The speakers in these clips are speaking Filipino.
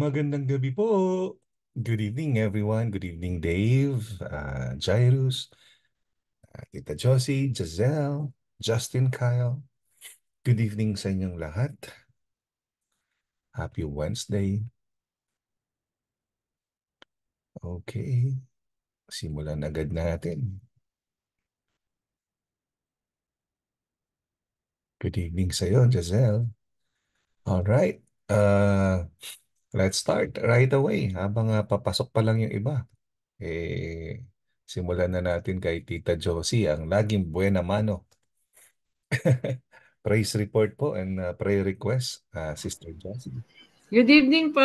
Magandang gabi po. Good evening, everyone. Good evening, Dave, uh, Jairus, uh, Josie, Giselle, Justin, Kyle. Good evening sa inyong lahat. Happy Wednesday. Okay. Simulan agad natin. Good evening sa iyo, Giselle. All right. Uh, Let's start right away. Habang ah, papasok pa lang yung iba. Eh, simulan na natin kay Tita Josie, ang laging buena mano. Praise report po and ah, prayer request, ah, Sister Josie. Good evening po.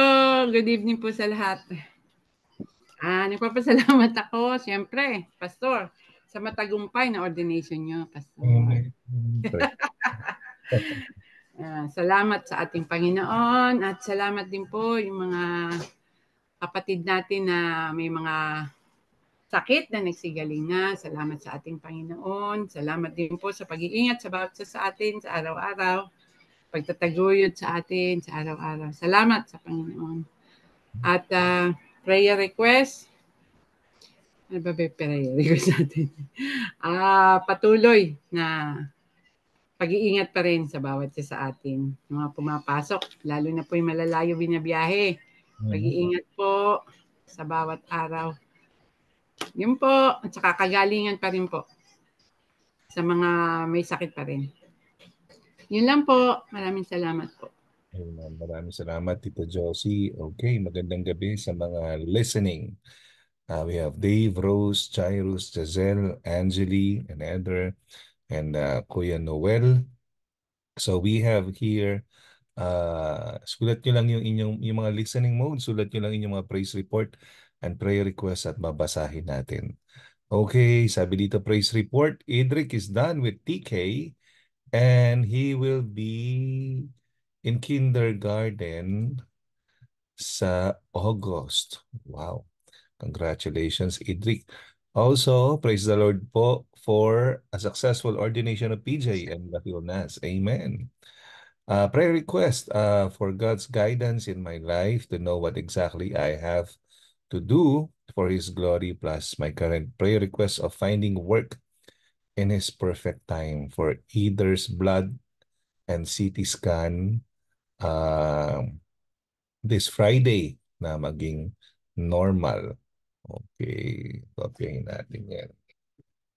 Good evening po sa lahat. Ah, nagpapasalamat ako, siyempre, Pastor, sa matagumpay na ordination niyo, Pastor. Amen. Mm-hmm. Praise. Uh, salamat sa ating Panginoon at salamat din po yung mga kapatid natin na may mga sakit na nagsigaling na. Salamat sa ating Panginoon. Salamat din po sa pag-iingat sa bawat sa atin sa araw-araw. Pagtataguyod sa atin sa araw-araw. Salamat sa Panginoon. At uh, prayer request. Ano ba ba prayer request natin? Uh, patuloy na pag-iingat pa rin sa bawat isa sa atin. Mga pumapasok, lalo na po yung malalayo binabiyahe. Mm-hmm. Pag-iingat po sa bawat araw. Yun po, at saka kagalingan pa rin po sa mga may sakit pa rin. Yun lang po. Maraming salamat po. Amen. Maraming salamat, Tito Josie. Okay, magandang gabi sa mga listening. Uh, we have Dave, Rose, Jairus, Giselle, Angeli, and Edra and uh, Kuya Noel. So we have here, uh, sulat nyo lang yung, inyong, yung mga listening mode, sulat nyo lang inyong mga praise report and prayer request at babasahin natin. Okay, sabi dito praise report, Idric is done with TK and he will be in kindergarten sa August. Wow. Congratulations, Idric. Also, praise the Lord po for a successful ordination of PJ and Lafil Nas. Amen. Uh, prayer request uh, for God's guidance in my life to know what exactly I have to do for His glory, plus my current prayer request of finding work in His perfect time for either's blood and CT scan uh, this Friday na maging normal. Okay, copyahin natin yan.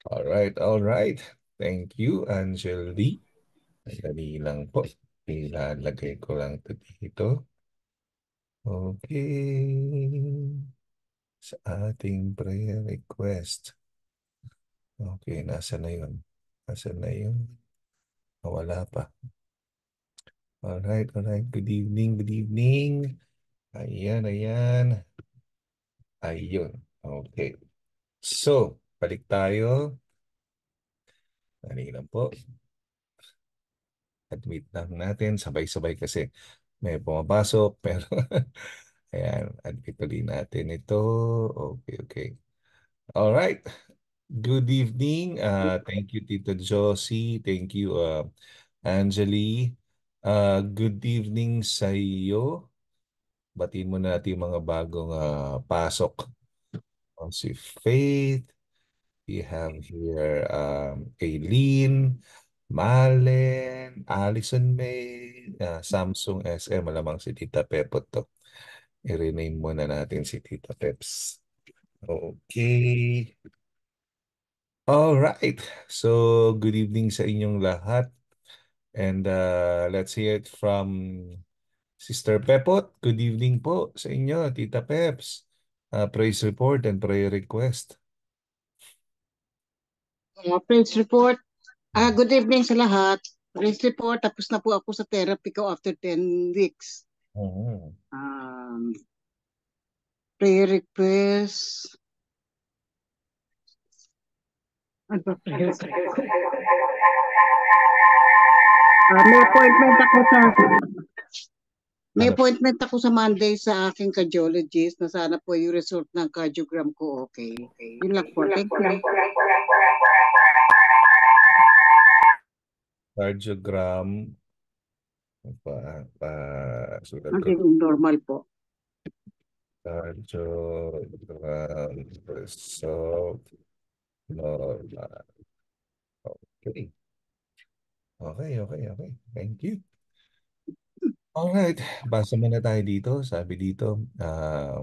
All right, all right. Thank you, Angel D. Dali lang po. Ilalagay ko lang ito dito. Okay. Sa ating prayer request. Okay, nasa na yun? Nasa na yun? Nawala pa. All right, all right. Good evening, good evening. Ayan, ayan. Ayun. Okay. So, Balik tayo. Dali lang po. Admit lang natin. Sabay-sabay kasi may pumapasok. Pero ayan, admit ulit natin ito. Okay, okay. All right. Good evening. Uh, thank you, Tito Josie. Thank you, uh, Angeli. Uh, good evening sa iyo. Batiin mo natin mga bagong uh, pasok. O, oh, si Faith. We have here um, Aileen, Malen, Allison May, uh, Samsung SM, malamang si Tita Pepot to. I-rename muna natin si Tita Peps. Okay. All right. So, good evening sa inyong lahat. And uh, let's hear it from Sister Pepot. Good evening po sa inyo, Tita Peps. Uh, praise report and prayer request. Uh, Prince Report. Uh, good evening sa lahat. Prince Report, tapos na po ako sa therapy ko after 10 weeks. Mm-hmm. Um, prayer request. Ano ba prayer request? Uh, may appointment ako sa may ano? appointment ako sa Monday sa aking cardiologist na sana po yung result ng cardiogram ko okay. okay. Yun lang po. Thank you. Cardiogram. Pa, pa, okay, normal po. Cardiogram result normal. Okay. Okay, okay, okay. Thank you. Alright, basa muna tayo dito. Sabi dito, uh,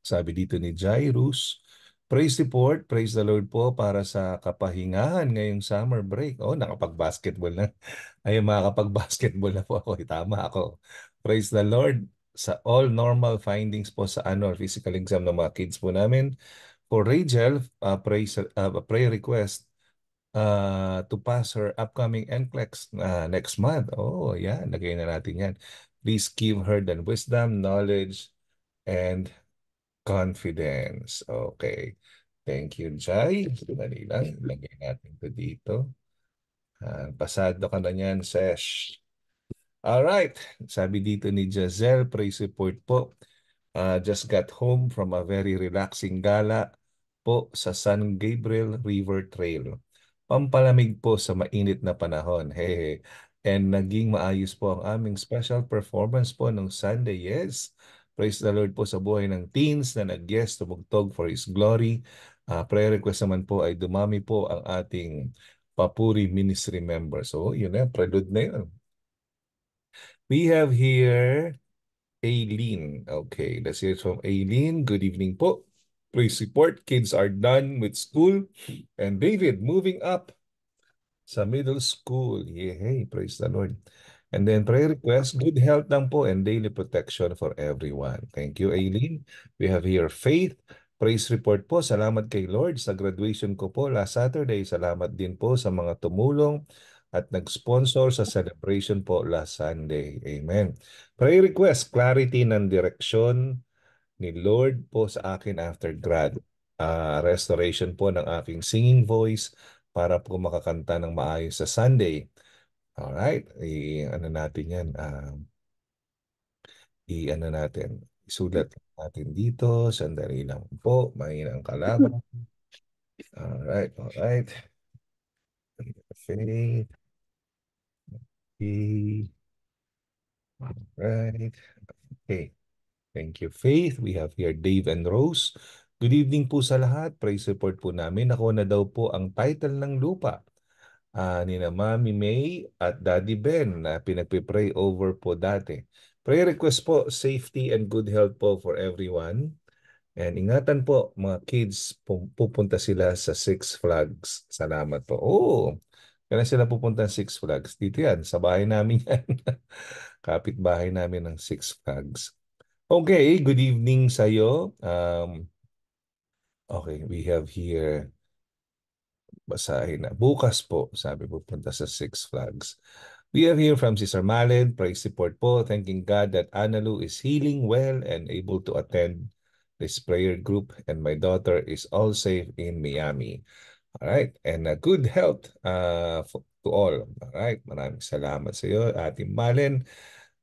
sabi dito ni Jairus, Praise report, praise the Lord po para sa kapahingahan ngayong summer break. Oh, nakapag-basketball na. Ayun, makakapag-basketball na po ako. Eh, tama ako. Praise the Lord sa all normal findings po sa annual physical exam ng mga kids po namin. For Rachel, uh, pray, uh, prayer request, uh, to pass her upcoming NCLEX uh, next month. Oh, yeah, lagay na natin yan. Please give her the wisdom, knowledge, and confidence. Okay. Thank you, Jai. Sandali lang. Lagay natin to dito. Uh, pasado ka na yan, Sesh. Alright. Sabi dito ni Jazelle, praise report po. Uh, just got home from a very relaxing gala po sa San Gabriel River Trail pampalamig po sa mainit na panahon. Hehe. And naging maayos po ang aming special performance po nung Sunday. Yes. Praise the Lord po sa buhay ng teens na nag-yes tumugtog for His glory. Uh, prayer request naman po ay dumami po ang ating Papuri Ministry member. So, oh, yun na, prelude na yun. We have here Aileen. Okay, let's hear from Aileen. Good evening po please support kids are done with school. And David, moving up sa middle school. Yay, praise the Lord. And then prayer request, good health lang po and daily protection for everyone. Thank you, Aileen. We have here faith. Praise report po. Salamat kay Lord sa graduation ko po last Saturday. Salamat din po sa mga tumulong at nag-sponsor sa celebration po last Sunday. Amen. Prayer request, clarity ng direksyon ni Lord po sa akin after grad. Uh, restoration po ng aking singing voice para po makakanta ng maayos sa Sunday. Alright, i ano natin yan. Uh, um, i ano natin. Isulat natin dito. Sandali lang po. Mahina ang kalaban. Alright, alright. Okay. Okay. Alright. Okay. Thank you, Faith. We have here Dave and Rose. Good evening po sa lahat. Praise report po namin. Ako na daw po ang title ng lupa. Uh, ni na Mami May at Daddy Ben na pinagpipray over po dati. Prayer request po, safety and good health po for everyone. And ingatan po mga kids, pupunta sila sa Six Flags. Salamat po. Oh, kaya sila pupunta ng Six Flags. Dito yan, sa bahay namin yan. Kapit bahay namin ng Six Flags. Okay, good evening sa iyo. Um, okay, we have here, basahin na. Bukas po, sabi po, punta sa Six Flags. We have here from Sister Malen, praise support po, thanking God that Analu is healing well and able to attend this prayer group and my daughter is all safe in Miami. All right, and a good health uh, to all. All right, maraming salamat sa iyo, Ate Malen.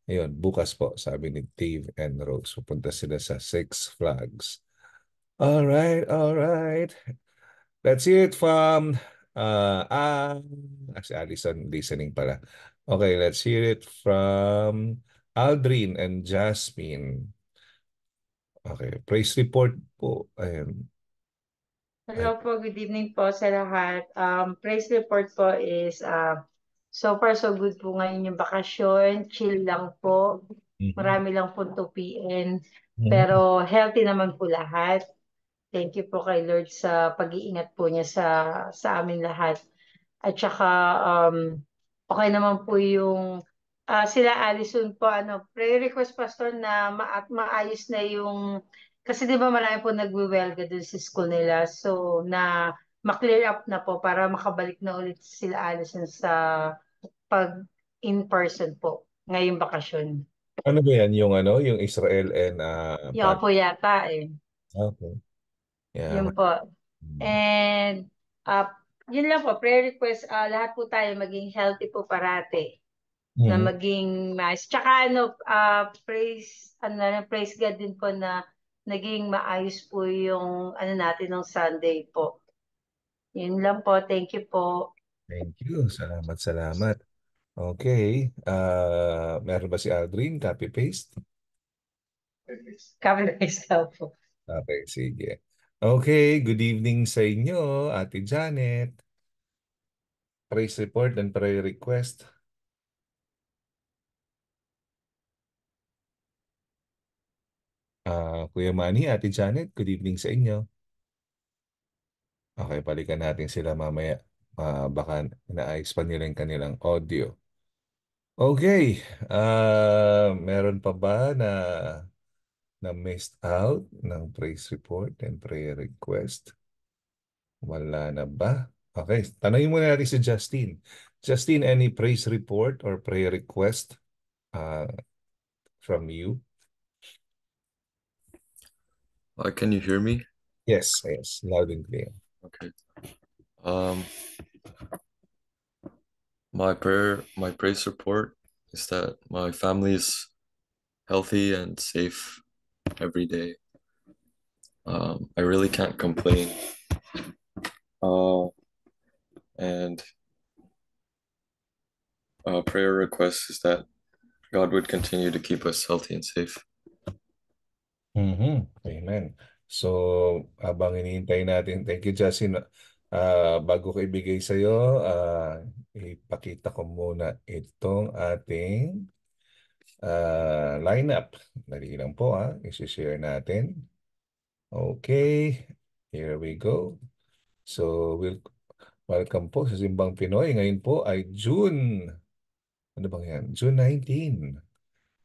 Ayun, bukas po, sabi ni Dave and Rose. Pupunta sila sa Six Flags. All right, all right. That's it from uh, ah, actually Allison listening pala. Okay, let's hear it from Aldrin and Jasmine. Okay, praise report po. Ayun. Hello po, good evening po sa lahat. Um, praise report po is uh, So far, so good po ngayon yung bakasyon. Chill lang po. Mm-hmm. Marami lang po to PN. Pero healthy naman po lahat. Thank you po kay Lord sa pag-iingat po niya sa, sa amin lahat. At saka, um, okay naman po yung uh, sila Alison po, ano, prayer request pastor na ma maayos na yung, kasi di ba marami po nagwi-welga dun sa school nila. So, na ma-clear up na po para makabalik na ulit sila Alison sa pag in-person po ngayong bakasyon. Ano ba yan? Yung ano? Yung Israel and... Uh, Yung po yata eh. Ah, okay. Yeah. Yun po. Hmm. And uh, yun lang po, prayer request, uh, lahat po tayo maging healthy po parate. Mm-hmm. Na hmm. maging maayos. Tsaka ano, uh, praise, ano, praise God din po na naging maayos po yung ano natin ng Sunday po. Yun lang po. Thank you po. Thank you. Salamat, salamat. Okay. Uh, meron ba si Aldrin? Copy-paste? Copy-paste daw Okay, sige. Okay, good evening sa inyo, Ate Janet. Praise report and prayer request. Uh, Kuya Manny, Ate Janet, good evening sa inyo. Okay, balikan natin sila mamaya. Uh, baka inaayos pa nila yung kanilang audio. Okay, Uh, meron pa ba na na missed out ng praise report and prayer request? Wala na ba? Okay, tanongin muna natin si Justine. Justine, any praise report or prayer request uh, from you? Uh, can you hear me? Yes, yes, loud and clear. Okay. Um, my prayer my praise report is that my family is healthy and safe every day um, i really can't complain uh, and our prayer request is that god would continue to keep us healthy and safe mm-hmm. amen so habang iniintay natin thank you Justin uh, bago ko ibigay sa uh, ah, ipakita ko muna itong ating uh, lineup. Dali lang po ha. Ah. Isishare natin. Okay. Here we go. So, we'll, welcome po sa Simbang Pinoy. Ngayon po ay June. Ano bang yan? June 19.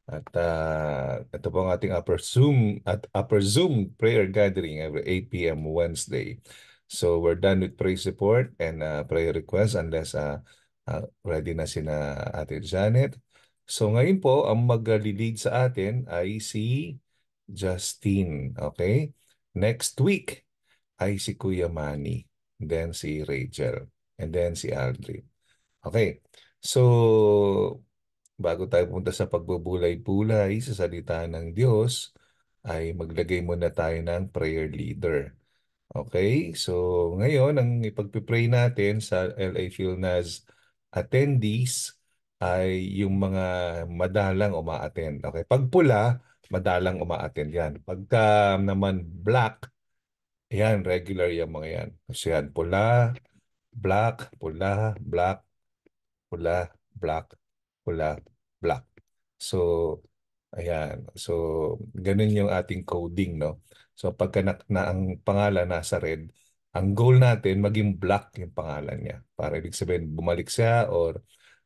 At uh, ito po ang ating upper Zoom at upper Zoom prayer gathering every 8 p.m. Wednesday. So we're done with prayer support and uh, prayer request unless uh, uh, ready na sina Ate Janet. So ngayon po, ang mag-lead sa atin ay si Justine. Okay? Next week ay si Kuya Manny. Then si Rachel. And then si Aldrin. Okay. So, bago tayo punta sa pagbubulay-bulay sa salita ng Diyos, ay maglagay muna tayo ng prayer leader. Okay, so ngayon ang ipagpipray natin sa LA PhilNAS attendees ay yung mga madalang umaattend. Okay, pag pula, madalang umaattend yan. Pagka naman black, yan, regular yung mga yan. Kasi yan, pula, black, pula, black, pula, black, pula, black. So, ayan. So, ganun yung ating coding, no? So pagka na, na ang pangalan nasa red, ang goal natin maging black yung pangalan niya. Para ibig sabihin bumalik siya or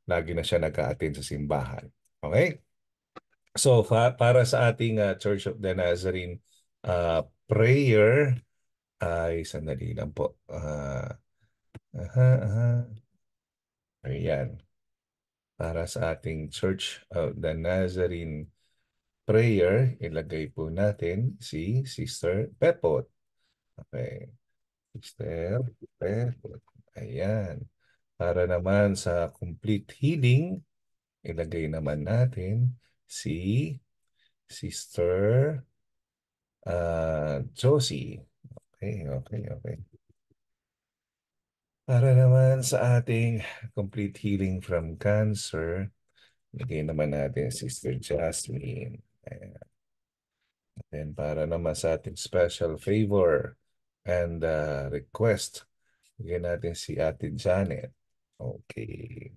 lagi na siya nag-attend sa simbahan. Okay? So fa- para sa ating uh, Church of the Nazarene uh, prayer ay sandali lang po. Uh, aha, aha. Ayan. Para sa ating Church of the Nazarene prayer, ilagay po natin si Sister Pepot. Okay. Sister Pepot. Ayan. Para naman sa complete healing, ilagay naman natin si Sister uh, Josie. Okay, okay, okay. Para naman sa ating complete healing from cancer, ilagay naman natin Sister Jasmine. Ayan. Then para naman sa ating special favor and uh, request, bigyan natin si Ate Janet. Okay.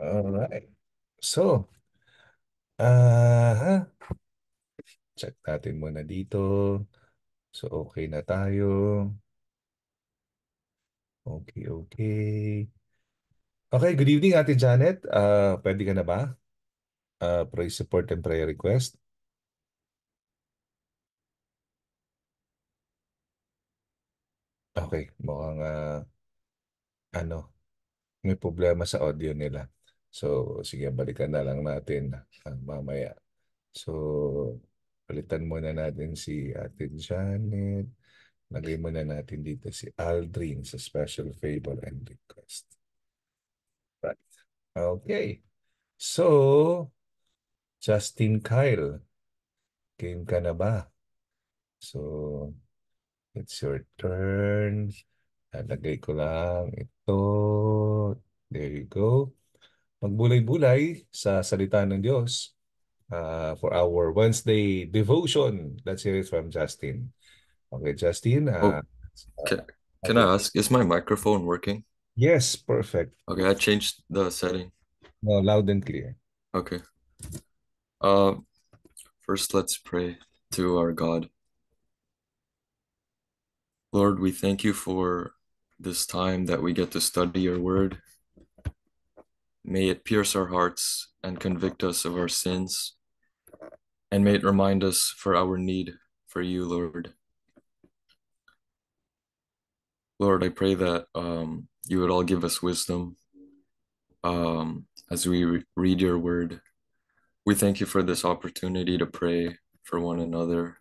Alright. So, uh, check natin muna dito. So, okay na tayo. Okay, okay. Okay, good evening Ate Janet. Uh, pwede ka na ba? uh, pray support and prayer request. Okay, mukhang uh, ano, may problema sa audio nila. So, sige, balikan na lang natin uh, mamaya. So, palitan muna natin si Ate Janet. Lagay muna natin dito si Aldrin sa special favor and request. Right. Okay. So, Justin Kyle, game ka na ba? So, it's your turn. Lalagay ko lang ito. There you go. Magbulay-bulay sa salita ng Diyos uh, for our Wednesday devotion. Let's hear it from Justin. Okay, Justin. Uh, oh, can, can I ask, is my microphone working? Yes, perfect. Okay, I changed the setting. No, loud and clear. Okay. Uh, first, let's pray to our God. Lord, we thank you for this time that we get to study your word. May it pierce our hearts and convict us of our sins, and may it remind us for our need for you, Lord. Lord, I pray that um, you would all give us wisdom um, as we re- read your word we thank you for this opportunity to pray for one another.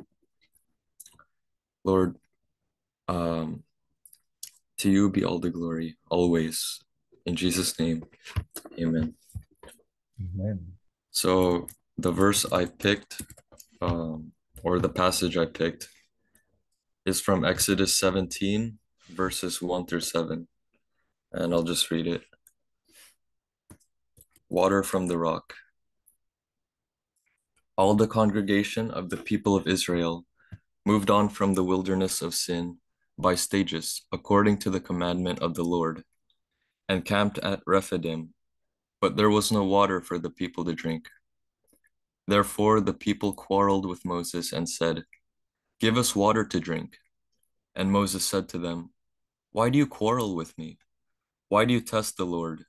Lord, um, to you be all the glory, always. In Jesus' name, amen. Amen. So, the verse I picked, um, or the passage I picked, is from Exodus 17, verses 1 through 7. And I'll just read it. Water from the rock all the congregation of the people of Israel moved on from the wilderness of sin by stages according to the commandment of the Lord and camped at Rephidim, but there was no water for the people to drink. Therefore the people quarreled with Moses and said, Give us water to drink. And Moses said to them, Why do you quarrel with me? Why do you test the Lord?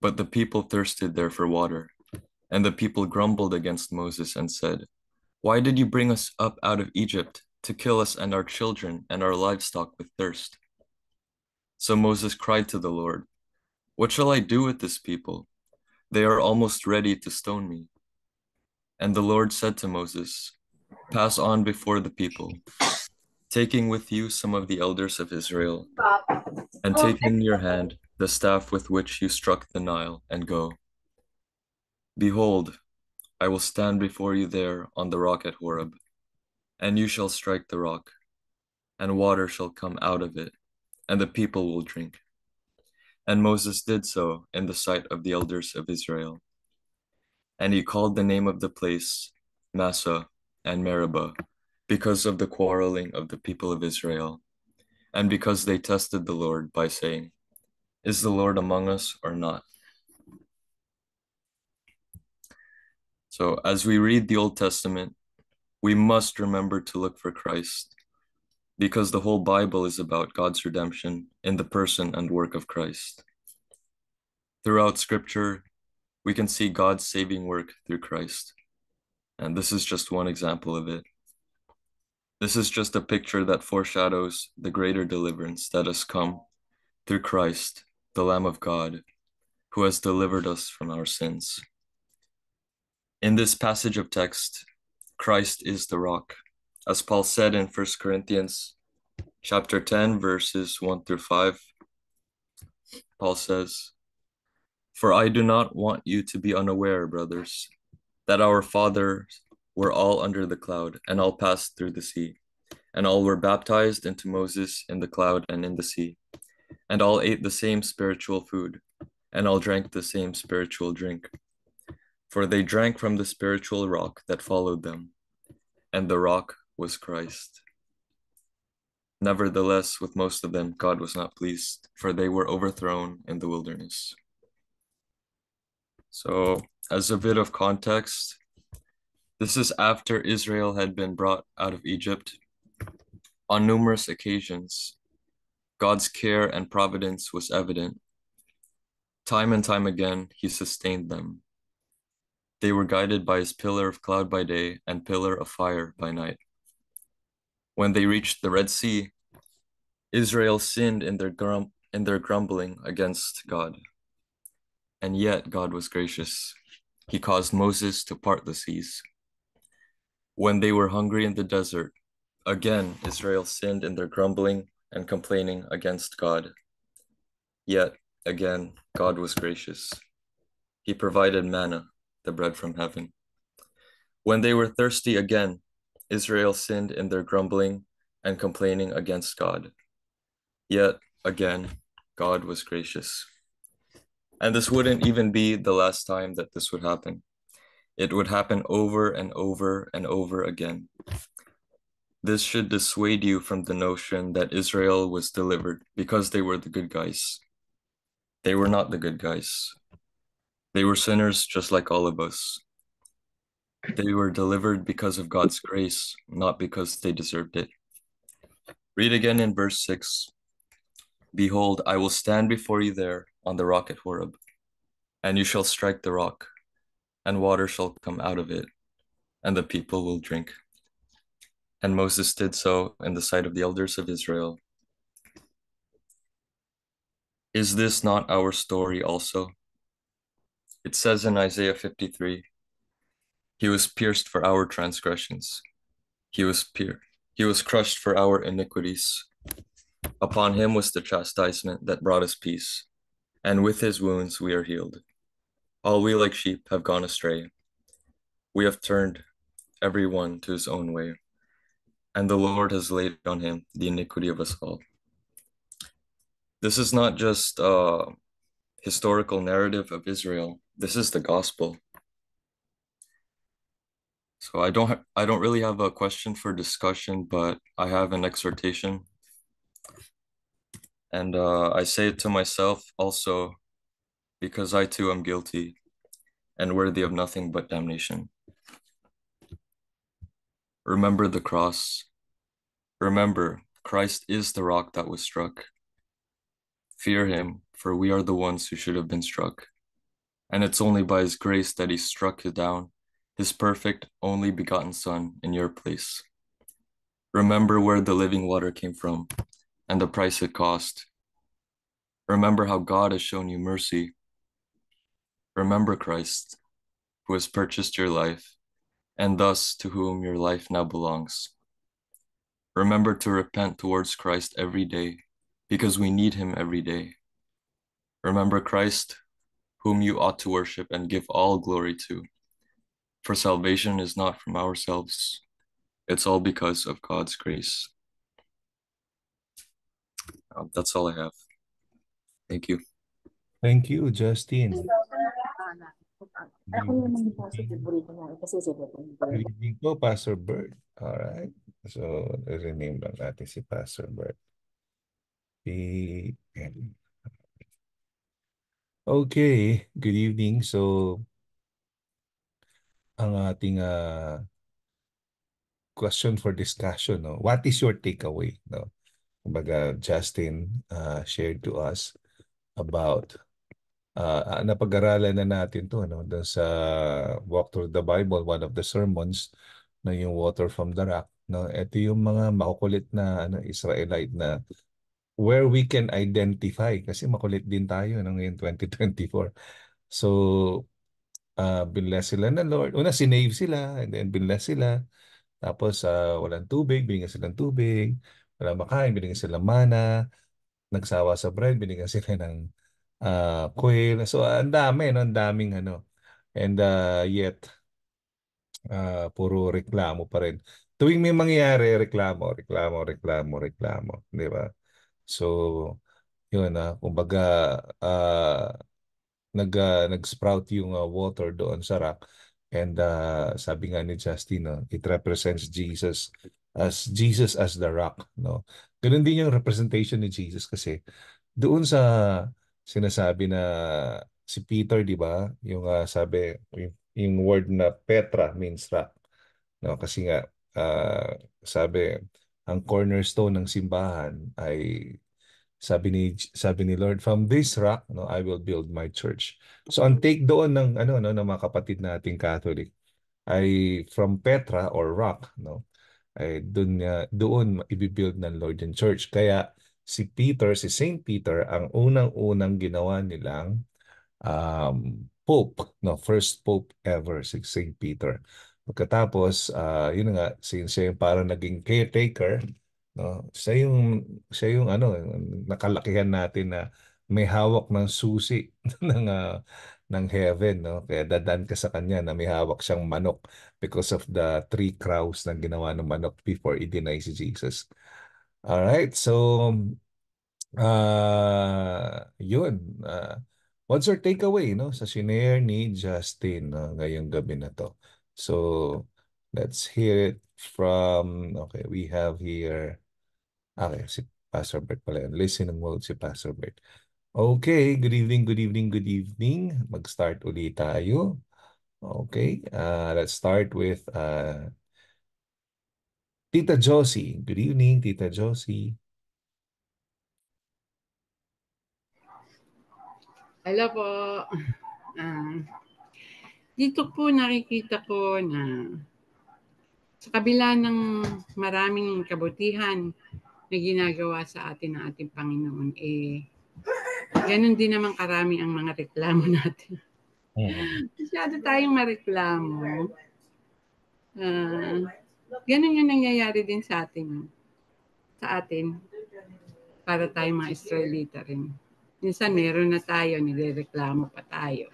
But the people thirsted there for water and the people grumbled against Moses and said, Why did you bring us up out of Egypt to kill us and our children and our livestock with thirst? So Moses cried to the Lord, What shall I do with this people? They are almost ready to stone me. And the Lord said to Moses, Pass on before the people, taking with you some of the elders of Israel, and taking in your hand the staff with which you struck the Nile, and go. Behold, I will stand before you there on the rock at Horeb, and you shall strike the rock, and water shall come out of it, and the people will drink. And Moses did so in the sight of the elders of Israel. And he called the name of the place Massa and Meribah, because of the quarreling of the people of Israel, and because they tested the Lord by saying, Is the Lord among us or not? So as we read the Old Testament, we must remember to look for Christ because the whole Bible is about God's redemption in the person and work of Christ. Throughout Scripture, we can see God's saving work through Christ. And this is just one example of it. This is just a picture that foreshadows the greater deliverance that has come through Christ, the Lamb of God, who has delivered us from our sins. In this passage of text, Christ is the rock. As Paul said in 1 Corinthians chapter 10 verses 1 through 5, Paul says, "For I do not want you to be unaware, brothers, that our fathers were all under the cloud and all passed through the sea, and all were baptized into Moses in the cloud and in the sea, and all ate the same spiritual food, and all drank the same spiritual drink." For they drank from the spiritual rock that followed them, and the rock was Christ. Nevertheless, with most of them, God was not pleased, for they were overthrown in the wilderness. So, as a bit of context, this is after Israel had been brought out of Egypt. On numerous occasions, God's care and providence was evident. Time and time again, He sustained them they were guided by his pillar of cloud by day and pillar of fire by night. When they reached the Red Sea, Israel sinned in their, grum- in their grumbling against God. And yet God was gracious. He caused Moses to part the seas. When they were hungry in the desert, again Israel sinned in their grumbling and complaining against God. Yet again God was gracious. He provided manna the bread from heaven. When they were thirsty again, Israel sinned in their grumbling and complaining against God. Yet again, God was gracious. And this wouldn't even be the last time that this would happen. It would happen over and over and over again. This should dissuade you from the notion that Israel was delivered because they were the good guys. They were not the good guys. They were sinners just like all of us. They were delivered because of God's grace, not because they deserved it. Read again in verse 6 Behold, I will stand before you there on the rock at Horeb, and you shall strike the rock, and water shall come out of it, and the people will drink. And Moses did so in the sight of the elders of Israel. Is this not our story also? it says in Isaiah 53 He was pierced for our transgressions, he was pierced, he was crushed for our iniquities. Upon him was the chastisement that brought us peace, and with his wounds we are healed. All we like sheep have gone astray. We have turned every one to his own way, and the Lord has laid on him the iniquity of us all. This is not just uh, historical narrative of Israel. This is the gospel. So I don't I don't really have a question for discussion, but I have an exhortation. And uh, I say it to myself also, because I too am guilty and worthy of nothing but damnation. Remember the cross. Remember, Christ is the rock that was struck. Fear him, for we are the ones who should have been struck. And it's only by his grace that he struck you down, his perfect, only begotten Son, in your place. Remember where the living water came from and the price it cost. Remember how God has shown you mercy. Remember Christ, who has purchased your life, and thus to whom your life now belongs. Remember to repent towards Christ every day, because we need him every day. Remember Christ, whom you ought to worship and give all glory to. For salvation is not from ourselves, it's all because of God's grace. Um, that's all I have. Thank you. Thank you, Justin. Reading Pastor Bird. Alright. So, rename lang natin si Pastor Bird. PN. Okay, good evening. So, ang ating uh, question for discussion, no? what is your takeaway? No? Kumbaga, Justin uh, shared to us about uh, napag-aralan na natin to no? Dun sa Walk Through the Bible, one of the sermons na yung water from the rock. No? Ito yung mga makukulit na ano, Israelite na where we can identify kasi makulit din tayo ng ngayon 2024. So, uh, ah, binless sila ng Lord. Una, sinave sila and then binless sila. Tapos, uh, walang tubig, binigyan sila ng tubig. Wala makain, binigyan sila ng mana. Nagsawa sa bread, binigyan sila ng uh, quail. So, ang dami, no? ang daming ano. And uh, yet, uh, puro reklamo pa rin. Tuwing may mangyayari, reklamo, reklamo, reklamo, reklamo. Di ba? So, yun na, ah, kumbaga uh, nag uh, nag-sprout yung uh, water doon sa rock and uh, sabi nga ni Justin, no, it represents Jesus as Jesus as the rock, no. Ganun din yung representation ni Jesus kasi doon sa sinasabi na si Peter, di ba? Yung uh, sabi yung, yung word na Petra means rock. No, kasi nga uh, sabi ang cornerstone ng simbahan ay sabi ni sabi ni Lord from this rock no I will build my church. So ang take doon ng ano no ng mga kapatid nating Catholic ay from Petra or rock no ay doon niya doon ibibuild ng Lord yung church. Kaya si Peter, si Saint Peter ang unang-unang ginawa nilang um, pope, no first pope ever si Saint Peter. Pagkatapos, uh, yun nga, since siya yung parang naging caretaker, no, siya yung, siya yung ano, nakalakihan natin na may hawak ng susi ng, uh, ng heaven. No? Kaya dadan ka sa kanya na may hawak siyang manok because of the three crows na ginawa ng manok before i-deny si Jesus. Alright, so uh, yun. Uh, what's your takeaway no, sa shinare ni Justin no, ngayong gabi na to? So let's hear it from, okay, we have here, okay, si Pastor Bert pala yun. Listening mode si Pastor Bert. Okay, good evening, good evening, good evening. Mag-start ulit tayo. Okay, uh, let's start with uh, Tita Josie. Good evening, Tita Josie. Hello po. Um, dito po nakikita ko na sa kabila ng maraming kabutihan na ginagawa sa atin ng ating Panginoon, eh, ganun din naman karami ang mga reklamo natin. Masyado tayong mareklamo. Uh, ganun yung nangyayari din sa atin. Sa atin. Para tayong mga Israelita rin. Minsan meron na tayo, nirereklamo pa tayo.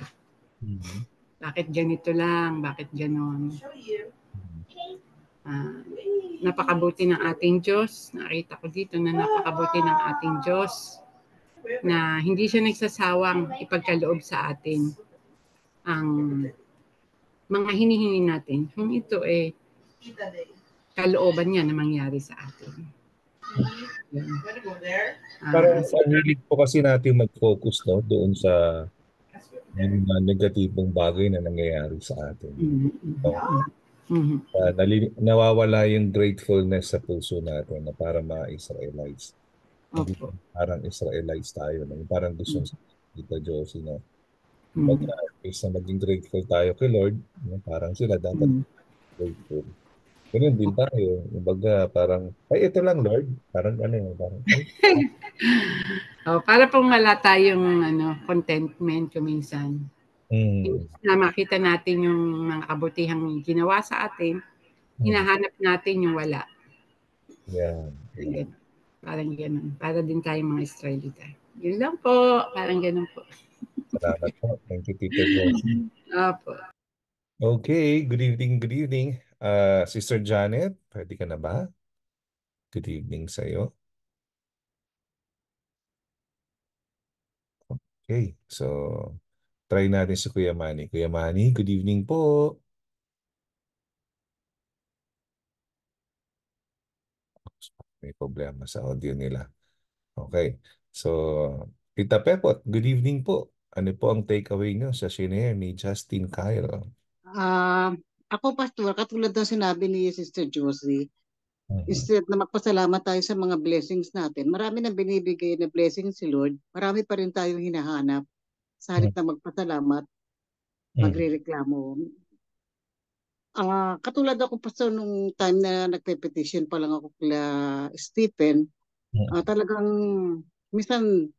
Mm-hmm. Bakit ganito lang? Bakit ganon? Uh, napakabuti ng ating Diyos. Nakita ko dito na napakabuti ng ating Diyos na hindi siya nagsasawang ipagkaloob sa atin ang mga hinihingi natin. Kung ito eh, kalooban niya na mangyari sa atin. Mm-hmm. Yeah. Uh, Parang sa po kasi natin mag-focus no, doon sa yung mga negatibong bagay na nangyayari sa atin. Mm-hmm. So, Uh, mm-hmm. nali- nawawala yung gratefulness sa puso natin na para ma-Israelites. Opo. Okay. Parang Israelites tayo. No? Parang gusto mm-hmm. kita Diyos. You know? Mm-hmm. na maging grateful tayo kay Lord, no? parang sila dapat mm-hmm. grateful. Ganun din tayo. baga, parang, ay, ito lang, Lord. Parang ano yun, parang. oh, para pong malata yung, ano, contentment kuminsan. Mm. Na makita natin yung mga kabutihang ginawa sa atin, mm. hinahanap natin yung wala. Yeah. yeah. Parang ganun. Para din tayong mga Israelita. Yun lang po. Parang ganun po. Salamat po. Thank you, Tita Josie. Opo. Okay. Good evening. Good evening. Uh, ah, Sister Janet, pwede ka na ba? Good evening sa iyo. Okay, so try natin si Kuya Manny. Kuya Manny, good evening po. May problema sa audio nila. Okay, so Tita Pepot, good evening po. Ano po ang takeaway niyo sa shinare ni Justin Kyle? Uh, ako pastor, katulad ng sinabi ni Sister Josie, mm-hmm. instead na magpasalamat tayo sa mga blessings natin, marami nang binibigay na blessings si Lord, marami pa rin tayong hinahanap sa halip na magpasalamat, mm-hmm. magre-reklamo. Uh, katulad ako pastor nung time na nagpe-petition pa lang ako kila Stephen, uh, talagang minsan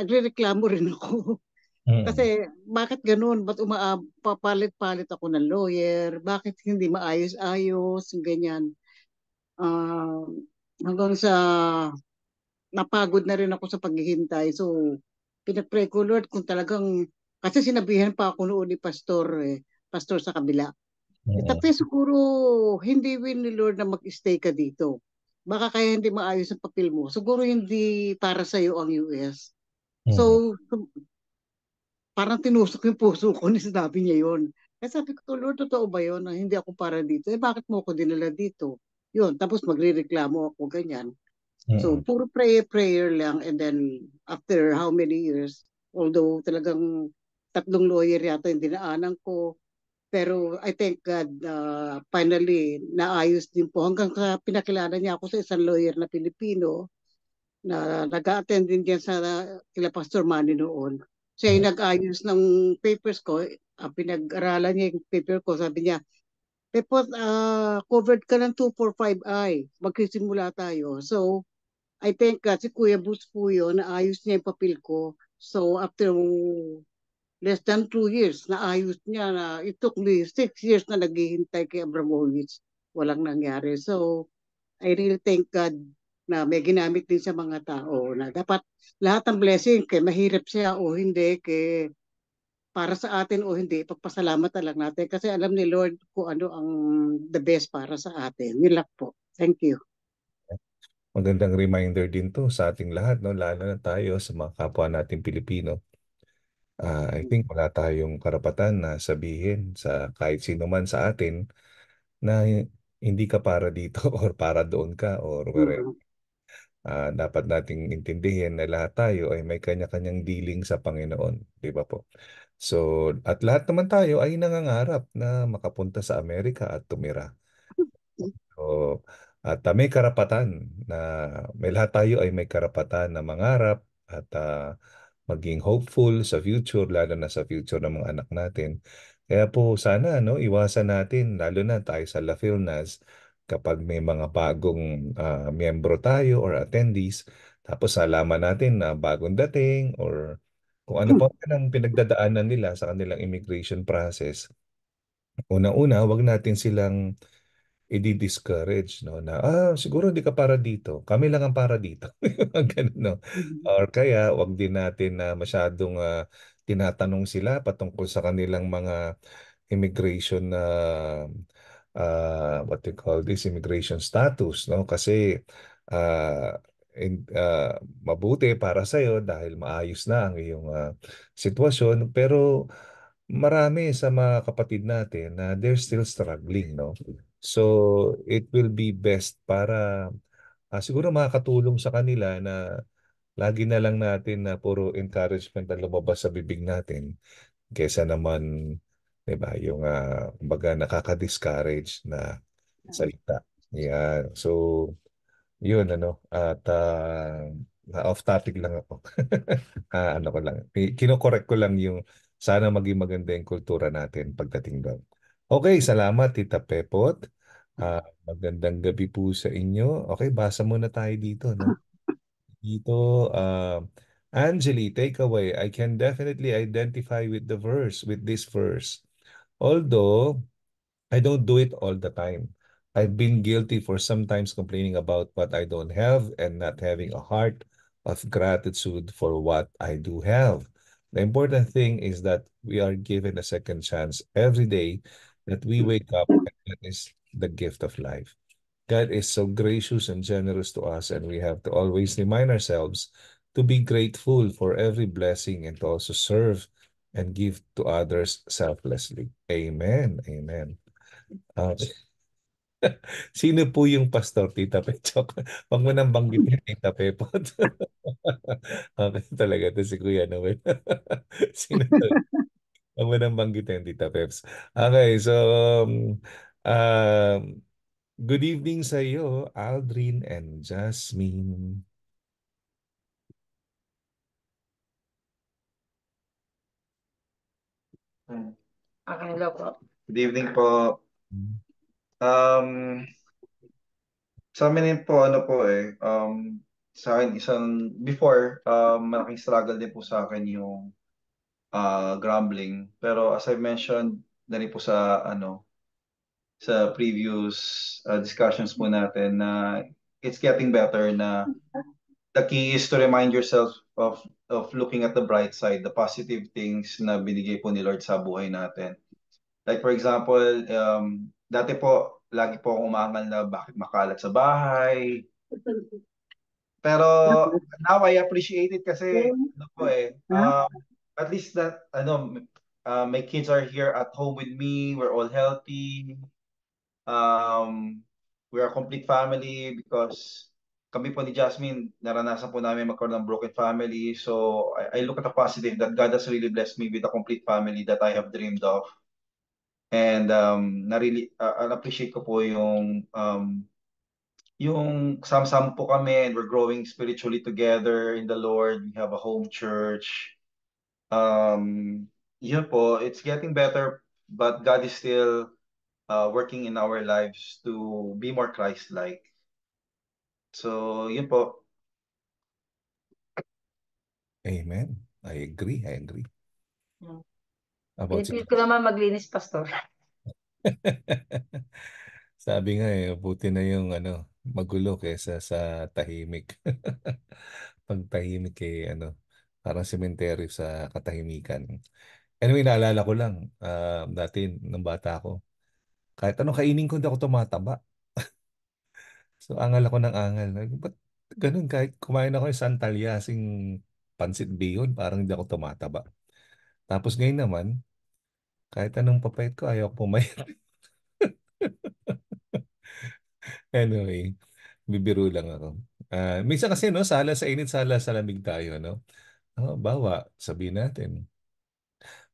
nagre-reklamo rin ako. Kasi bakit ganoon? Ba't umapalit-palit ah, ako ng lawyer? Bakit hindi maayos-ayos? Ganyan. Uh, hanggang sa napagod na rin ako sa paghihintay. So, pinag-pray ko, Lord, kung talagang, kasi sinabihan pa ako noon ni Pastor, eh, Pastor sa kabila. Mm. Tapi siguro, hindi win ni Lord na mag-stay ka dito. Baka kaya hindi maayos ang papel mo. Siguro hindi para sa iyo ang US. Mm. So, parang tinusok yung puso ko ni sinabi niya yon. Kaya eh, sabi ko, Lord, totoo ba yun na hindi ako para dito? Eh, bakit mo ako dinala dito? Yun, tapos magre-reklamo ako, ganyan. Mm-hmm. So, puro prayer, prayer lang. And then, after how many years, although talagang tatlong lawyer yata yung dinaanan ko, pero I thank God uh, finally naayos din po hanggang sa pinakilala niya ako sa isang lawyer na Pilipino na nag-attend din diyan sa ah, kila Pastor Manny noon siya yung nag-ayos ng papers ko. Uh, pinag-aralan niya yung paper ko. Sabi niya, Pepot, uh, ah, covered ka ng 245I. Magsisimula tayo. So, I think uh, si Kuya Boots po yun, naayos niya yung papel ko. So, after less than two years, naayos niya na it took me six years na naghihintay kay Abramovich. Walang nangyari. So, I really thank God na may ginamit din sa mga tao na dapat lahat ng blessing kay mahirap siya o hindi kay para sa atin o hindi pagpasalamat lang natin kasi alam ni Lord kung ano ang the best para sa atin yun po thank you magandang reminder din to sa ating lahat no lalo na tayo sa mga kapwa nating Pilipino uh, I think wala tayong karapatan na sabihin sa kahit sino man sa atin na hindi ka para dito or para doon ka or wherever. Mm-hmm uh, dapat nating intindihin na lahat tayo ay may kanya-kanyang dealing sa Panginoon, di ba po? So, at lahat naman tayo ay nangangarap na makapunta sa Amerika at tumira. So, at uh, may karapatan na may lahat tayo ay may karapatan na mangarap at uh, maging hopeful sa future lalo na sa future ng mga anak natin. Kaya po sana no iwasan natin lalo na tayo sa La Filnas kapag may mga bagong uh, miyembro tayo or attendees, tapos alaman natin na bagong dating or kung ano hmm. pa ang pinagdadaanan nila sa kanilang immigration process. Una-una, wag natin silang i-discourage no na ah siguro hindi ka para dito kami lang ang para dito ganun no mm-hmm. or kaya wag din natin na uh, masyadong uh, tinatanong sila patungkol sa kanilang mga immigration na uh, uh, what they call this immigration status no kasi uh, in, uh, mabuti para sa iyo dahil maayos na ang iyong uh, sitwasyon pero marami sa mga kapatid natin na uh, they're still struggling no so it will be best para uh, siguro makakatulong sa kanila na lagi na lang natin na puro encouragement ang lumabas sa bibig natin kaysa naman 'Di ba? Yung, ah, kumbaga nakaka-discourage na mm. salita, 'yan. So, yun ano at, uh, ah, na-off topic lang ako. Ah, ano ko lang, kino-correct ko lang yung sana maging maganda yung kultura natin pagdating do'n. Okay, salamat Tita Pepot. Uh, magandang gabi po sa inyo. Okay, basa muna tayo dito 'no. Dito, ah, Angelie, takeaway, I can definitely identify with the verse, with this verse. Although I don't do it all the time. I've been guilty for sometimes complaining about what I don't have and not having a heart of gratitude for what I do have. The important thing is that we are given a second chance every day that we mm-hmm. wake up and that is the gift of life. God is so gracious and generous to us and we have to always remind ourselves to be grateful for every blessing and to also serve and give to others selflessly. Amen. Amen. Uh, sino po yung pastor, Tita Pechok? Huwag mo nang banggitin, Tita Pepot. okay, talaga to si Kuya Noel. sino to? Huwag mo nang banggitin, Tita Peps. Okay, so um, uh, good evening sa iyo, Aldrin and Jasmine. Hmm. Okay, hello po. Good evening po. Um, sa amin po, ano po eh, um, sa akin, isang, before, um, malaking struggle din po sa akin yung uh, ah, grumbling. Pero as I mentioned, na po sa, ano, sa previous uh, discussions po natin na it's getting better na the key is to remind yourself of of looking at the bright side, the positive things na binigay po ni Lord sa buhay natin. Like for example, um, dati po, lagi po akong umangal na bakit makalat sa bahay. Pero now I appreciate it kasi ano po eh, um, at least that, ano, uh, my kids are here at home with me, we're all healthy. Um, we're a complete family because kami po ni Jasmine, naranasan po namin magkaroon ng broken family. So I, I look at the positive that God has really blessed me with a complete family that I have dreamed of. And um, na really, uh, uh, appreciate ko po yung um, yung sam-sam po kami and we're growing spiritually together in the Lord. We have a home church. Um, yun po, it's getting better but God is still uh, working in our lives to be more Christ-like. So, yun po. Amen. I agree. I agree. Hmm. About ko naman maglinis, Pastor. Sabi nga eh, buti na yung ano, magulo kaysa sa tahimik. Pag tahimik eh, ano, parang cemetery sa katahimikan. Anyway, naalala ko lang, uh, dati, nung bata ako, kahit anong kainin ko, hindi ako tumataba. So, angal ako ng angal. Sabi ko, Ba't ganun? Kahit kumain ako ng sing pansit bihon, parang hindi ako tumataba. Tapos ngayon naman, kahit anong papayat ko, ayaw ko pumayat. Anyway, bibiro lang ako. Ah, minsan kasi no, sala sa init, sala sa lamig tayo, no? Oh, bawa, sabihin natin.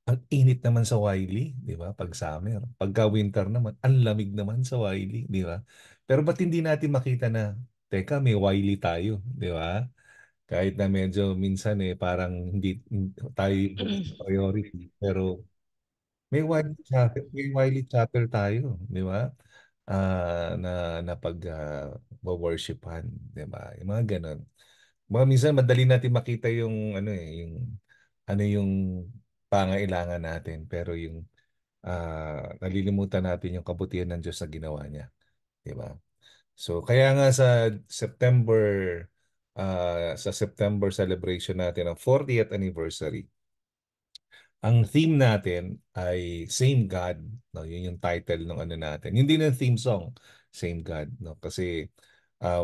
Ang init naman sa Wiley, di ba? Pag summer. Pagka winter naman, ang lamig naman sa Wiley, di ba? Pero ba't hindi natin makita na, teka, may wily tayo, di ba? Kahit na medyo minsan eh, parang hindi tayo mm. priority. Pero may wily chapter, may wily chapter tayo, di ba? Uh, na napag-worshipan, ah, uh, di ba? Yung mga ganun. Mga minsan madali natin makita yung ano eh, yung ano yung pangailangan natin pero yung uh, nalilimutan natin yung kabutihan ng Diyos na ginawa niya. 'di ba? So kaya nga sa September uh, sa September celebration natin ng 40th anniversary. Ang theme natin ay Same God, no? 'Yun yung title ng ano natin. Hindi na theme song, Same God, no? Kasi uh,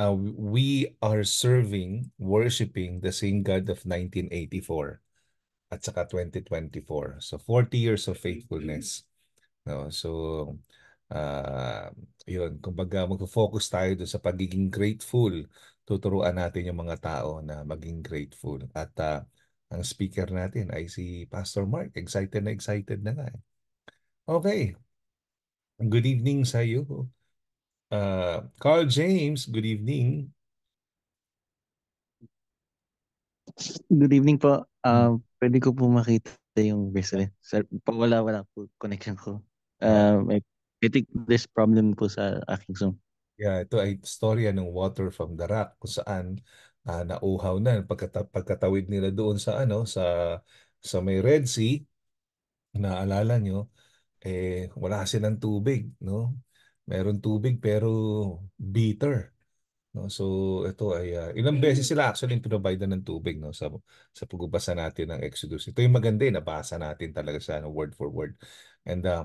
uh, we are serving, worshiping the same God of 1984 at saka 2024. So 40 years of faithfulness. No? So uh, yun, kumbaga magfo-focus tayo doon sa pagiging grateful. Tuturuan natin yung mga tao na maging grateful. At uh, ang speaker natin ay si Pastor Mark. Excited na excited na nga. Eh. Okay. Good evening sa iyo. Uh, Carl James, good evening. Good evening po. Uh, pwede ko po makita yung verse. Eh. Sir, wala, wala po connection ko. Uh, may I think this problem po sa aking Zoom. Yeah, ito ay storya ng water from the rock kung saan uh, nauhaw na pagkata- pagkatawid nila doon sa ano sa sa may Red Sea naalala nyo eh wala silang tubig no meron tubig pero bitter no so ito ay uh, ilang beses sila actually pinobaydan ng tubig no sa sa pagbabasa natin ng Exodus ito yung maganda eh, nabasa natin talaga sa ano, word for word and uh,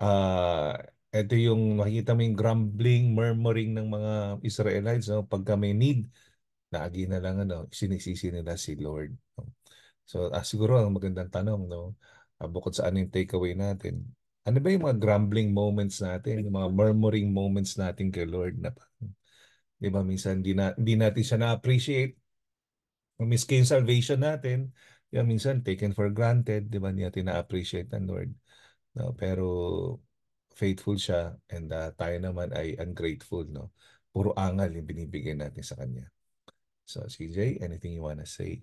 uh, ah, ito yung makikita mo yung grumbling, murmuring ng mga Israelites. No? Pagka may need, lagi na lang ano, sinisisi nila si Lord. So ah, siguro ang magandang tanong, no? Ah, bukod sa ano yung takeaway natin, ano ba yung mga grumbling moments natin, yung mga murmuring moments natin kay Lord na pa? Di ba minsan di, na, di natin siya na-appreciate. Miski yung salvation natin, yung minsan taken for granted, di ba, niya tina appreciate ang Lord. No? Ah, pero faithful siya and uh, tayo naman ay ungrateful. No? Puro angal yung binibigay natin sa Kanya. So CJ, anything you wanna say?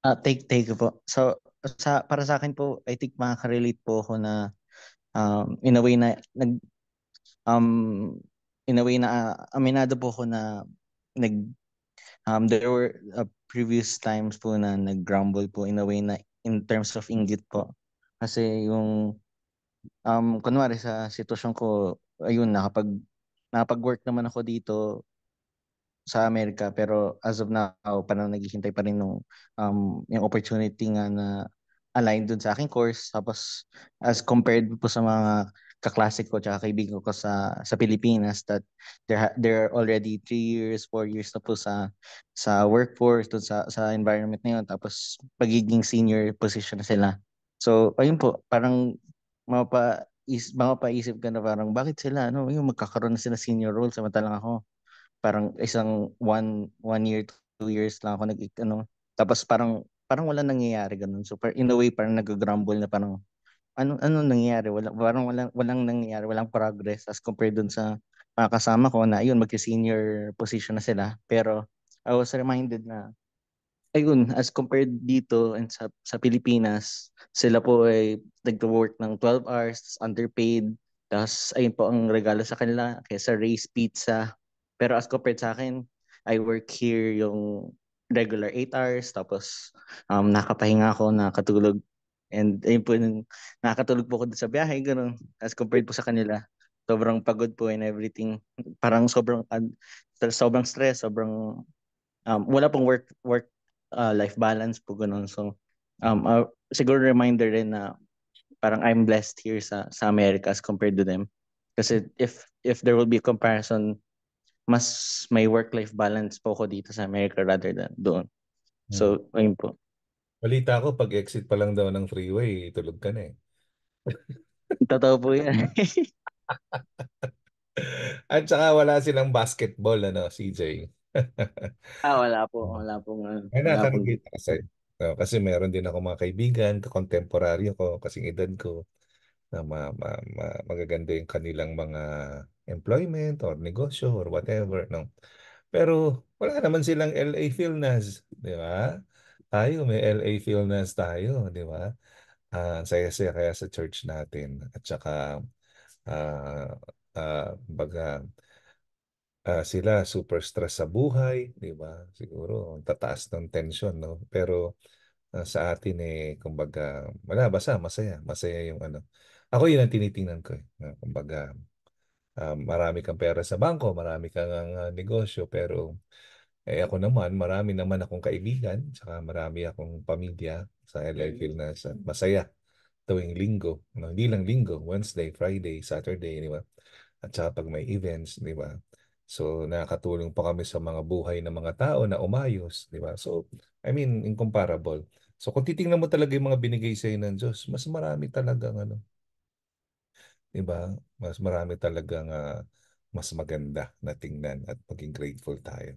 Uh, ah, take, take po. So sa, para sa akin po, I think makaka-relate po ako na um, in a way na nag um in a way na uh, aminado po ako na nag um there were uh, previous times po na nag-grumble po in a way na in terms of inggit po kasi yung, um, kunwari sa sitwasyon ko, ayun, na kapag nakapag-work naman ako dito sa Amerika. Pero as of now, parang naghihintay pa rin ng um, yung opportunity nga na align dun sa aking course. Tapos as compared po sa mga kaklase ko tsaka kaibigan ko sa sa Pilipinas that they're they're already 3 years, 4 years na po sa sa workforce dun sa sa environment na yun. Tapos pagiging senior position na sila. So, ayun po, parang mapa is mapapaisip ka na parang bakit sila ano yung magkakaroon na sila senior role samantalang ako parang isang one one year two years lang ako nag ano tapos parang parang wala nangyayari ganun so par, in a way parang nag-grumble na parang ano ano nangyayari wala parang walang walang nangyayari walang progress as compared dun sa mga kasama ko na yun magki senior position na sila pero I was reminded na ayun, as compared dito and sa, sa Pilipinas, sila po ay nagto-work ng 12 hours, underpaid. Tapos, ayun po ang regalo sa kanila kaysa race pizza. Pero as compared sa akin, I work here yung regular 8 hours. Tapos, um, nakapahinga ako, nakatulog. And ayun po, nakatulog po ako sa biyahe, ganun. As compared po sa kanila, sobrang pagod po and everything. Parang sobrang, sobrang stress, sobrang um, wala pong work work uh, life balance po ganun. So um uh, siguro reminder rin na parang I'm blessed here sa sa Americas compared to them. Kasi if if there will be comparison mas may work-life balance po ko dito sa America rather than doon. Hmm. So, ayun po. Balita ko, pag exit pa lang daw ng freeway, tulog ka na eh. Totoo po yan. At saka wala silang basketball, ano, CJ? Ah, wala po. Mm. Wala pong, ah, Ay, wala pong, natanong kita kasi. No, oh, kasi meron din ako mga kaibigan, kakontemporaryo ko, kasing edad ko, na ma, ma, ma- magaganda yung kanilang mga employment or negosyo or whatever. No? Pero wala naman silang LA Philnas, di ba? Tayo, may LA Philnas tayo, di ba? Ah, saya-saya kaya sa church natin. At saka, ah ah, baga, uh, sila super stressed sa buhay, di ba? Siguro tataas ng tension, no? Pero uh, sa atin eh kumbaga wala basta masaya, masaya yung ano. Ako yun ang tinitingnan ko eh. Uh, kumbaga uh, marami kang pera sa bangko, marami kang uh, negosyo pero eh ako naman, marami naman akong kaibigan, saka marami akong pamilya sa LA mm. na sa masaya tuwing linggo. No? Hindi lang linggo, Wednesday, Friday, Saturday, di ba? At saka pag may events, di ba? So nakatulong pa kami sa mga buhay ng mga tao na umayos, di ba? So I mean incomparable. So kung titingnan mo talaga yung mga binigay sa iyo ng Diyos, mas marami talaga ng ano. Di ba? Mas marami talagang uh, mas maganda na tingnan at maging grateful tayo.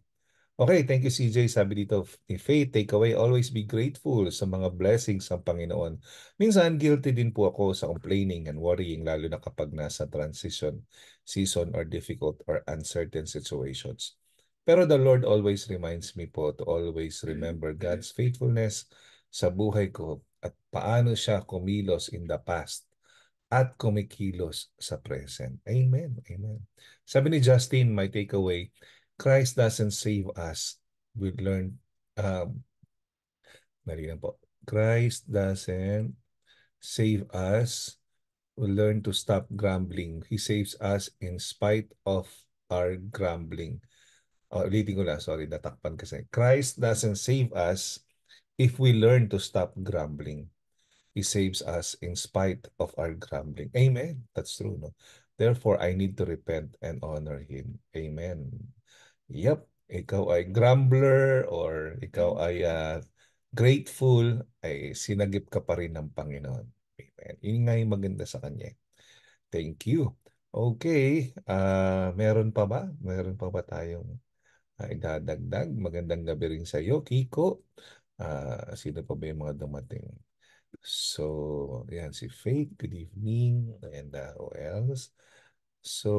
Okay, thank you CJ. Sabi dito ni Faith, takeaway, always be grateful sa mga blessings ng Panginoon. Minsan, guilty din po ako sa complaining and worrying, lalo na kapag nasa transition season or difficult or uncertain situations. Pero the Lord always reminds me po to always remember mm-hmm. God's faithfulness sa buhay ko at paano siya kumilos in the past at kumikilos sa present. Amen. Amen. Sabi ni Justin, my takeaway, Christ doesn't save us. We learn, um, mali lang po. Christ doesn't save us. We learn to stop grumbling. He saves us in spite of our grumbling. Oh, ulitin ko lang, sorry, natakpan kasi. Christ doesn't save us if we learn to stop grumbling. He saves us in spite of our grumbling. Amen. That's true, no? Therefore, I need to repent and honor Him. Amen. Yep, ikaw ay grumbler or ikaw ay uh, grateful, ay sinagip ka pa rin ng Panginoon. Amen. Yun nga yung maganda sa Kanya. Thank you. Okay, uh, meron pa ba? Meron pa ba tayong uh, idadagdag? Magandang gabi rin sa iyo, Kiko. Uh, sino pa ba yung mga dumating? So, yan si Faith, good evening, and uh, who else? So,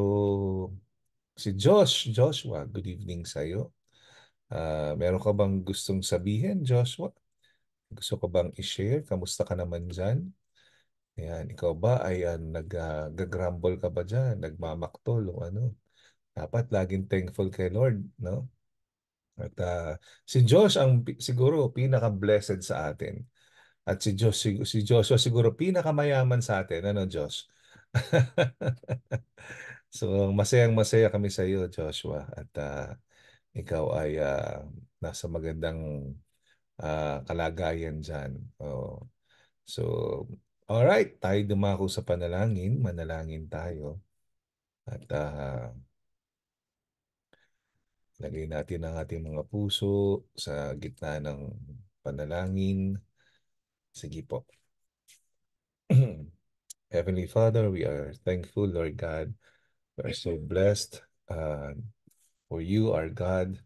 Si Josh, Joshua, good evening sa iyo. Uh, ah, meron ka bang gustong sabihin, Joshua? Gusto ka bang i-share? Kamusta ka naman dyan? Ayan, ikaw ba ay uh, ah, nag-grumble ah, uh, ka ba dyan? Nagmamaktol o ano? Dapat laging thankful kay Lord, no? At uh, si Josh ang siguro pinaka-blessed sa atin. At si Josh si, si Joshua siguro pinaka-mayaman sa atin, ano Josh? So, masayang masaya kami sa iyo, Joshua. At uh, ikaw ay uh, nasa magandang uh, kalagayan dyan. Oh. So, all right, tayo dumako sa panalangin. Manalangin tayo. At uh, lagay natin ang ating mga puso sa gitna ng panalangin. Sige po. Heavenly Father, we are thankful, Lord God, We are so blessed. Uh, for you, our God,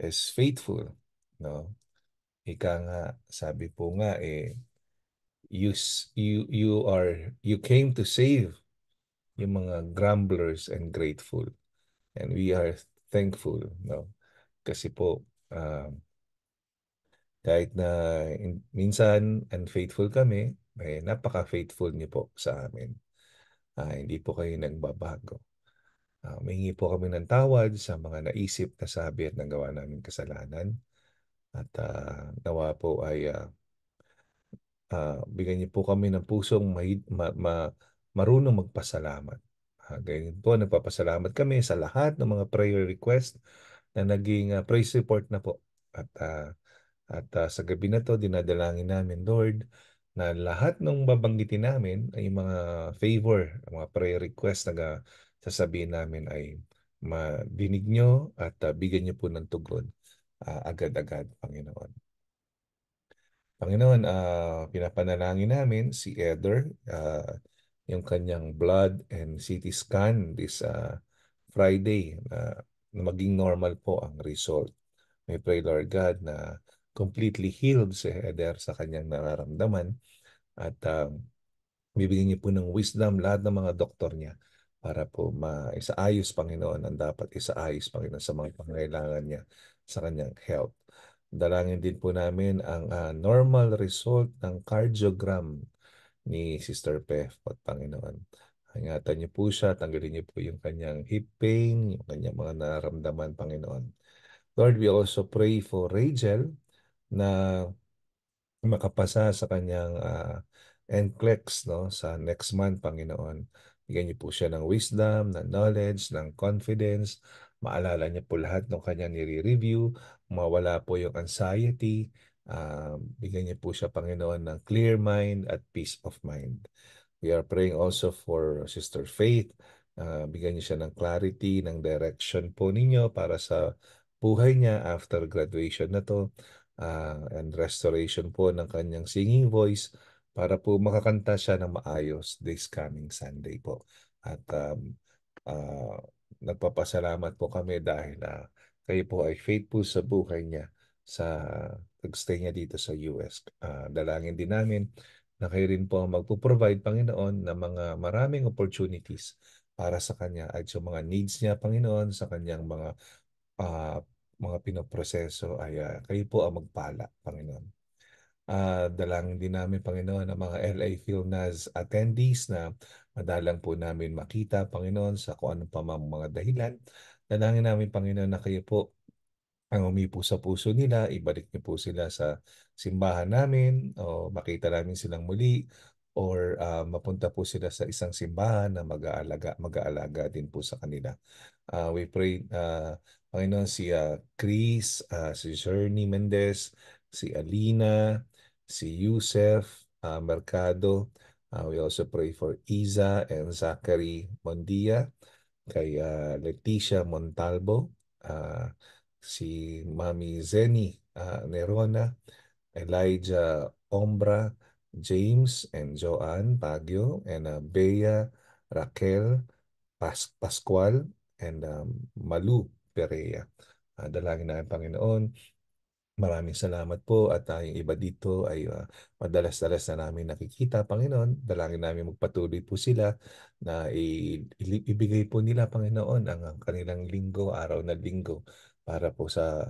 is faithful. No? Ika nga, sabi po nga, eh, you, you, you, are, you came to save yung mga grumblers and grateful. And we are thankful. No? Kasi po, um kahit na in, minsan unfaithful kami, eh, napaka-faithful niyo po sa amin. Uh, hindi po kayo nagbabago. Uh, ah, mahingi po kami ng tawad sa mga naisip na sabi at nagawa namin kasalanan. At uh, nawa po ay uh, uh, bigyan niyo po kami ng pusong ma, ma, marunong magpasalamat. Uh, ganyan po, nagpapasalamat kami sa lahat ng mga prayer request na naging uh, praise report na po. At uh, at uh, sa gabi na to, dinadalangin namin, Lord, na lahat ng babanggitin namin ay mga favor, mga prayer request na sasabihin namin ay madinig nyo at uh, bigyan nyo po ng tugon uh, ah, agad-agad, Panginoon. Panginoon, uh, pinapanalangin namin si Eder, uh, yung kanyang blood and CT scan this uh, Friday na maging normal po ang result. May pray Lord God na completely healed si Eder sa kanyang nararamdaman at uh, bibigyan niyo po ng wisdom lahat ng mga doktor niya para po ma-isaayos Panginoon ang dapat isaayos Panginoon sa mga pangailangan niya sa kanyang health. Dalangin din po namin ang uh, normal result ng cardiogram ni Sister Pef at Panginoon. Ingatan niyo po siya, tanggalin niyo po yung kanyang hip pain, yung kanyang mga nararamdaman, Panginoon. Lord, we also pray for Rachel na makapasa sa kanyang uh, NCLEX no, sa next month, Panginoon Bigyan niyo po siya ng wisdom, ng knowledge, ng confidence. Maalala niya po lahat ng kanya nire-review. Mawala po yung anxiety. Uh, bigyan niyo po siya, Panginoon, ng clear mind at peace of mind. We are praying also for Sister Faith. Uh, bigyan niyo siya ng clarity, ng direction po ninyo para sa buhay niya after graduation na to. Uh, and restoration po ng kanyang singing voice para po makakanta siya ng maayos this coming Sunday po. At um, uh, nagpapasalamat po kami dahil uh, kayo po ay faithful sa buhay niya sa pagstay niya dito sa US. Uh, ah, dalangin din namin na kayo rin po ang magpo-provide, Panginoon, ng mga maraming opportunities para sa kanya at sa mga needs niya, Panginoon, sa kanyang mga uh, mga pinoproseso ay uh, kayo po ang magpala, Panginoon. Uh, ah, dalang din namin, Panginoon, ang mga LA Film Nas attendees na madalang po namin makita, Panginoon, sa kung anong pamang mga dahilan. Dalangin namin, Panginoon, na kayo po ang umipo sa puso nila, ibalik niyo po sila sa simbahan namin o makita namin silang muli or uh, mapunta po sila sa isang simbahan na mag-aalaga mag-aalaga din po sa kanila. Uh, we pray uh, Panginoon si uh, Chris, uh, si Journey Mendez, si Alina, si Yusef uh, ah, Mercado. Uh, we also pray for Isa and Zachary Mondia, kay uh, Leticia Montalbo, uh, si Mami Zeni uh, Nerona, Elijah Ombra, James and Joanne Baguio, and uh, Bea Raquel Pas Pascual, and um, Malu Perea. Uh, dalangin na ang Panginoon Maraming salamat po at uh, iba dito ay uh, madalas-dalas na namin nakikita, Panginoon. Dalangin namin magpatuloy po sila na ibigay po nila, Panginoon, ang kanilang linggo, araw na linggo para po sa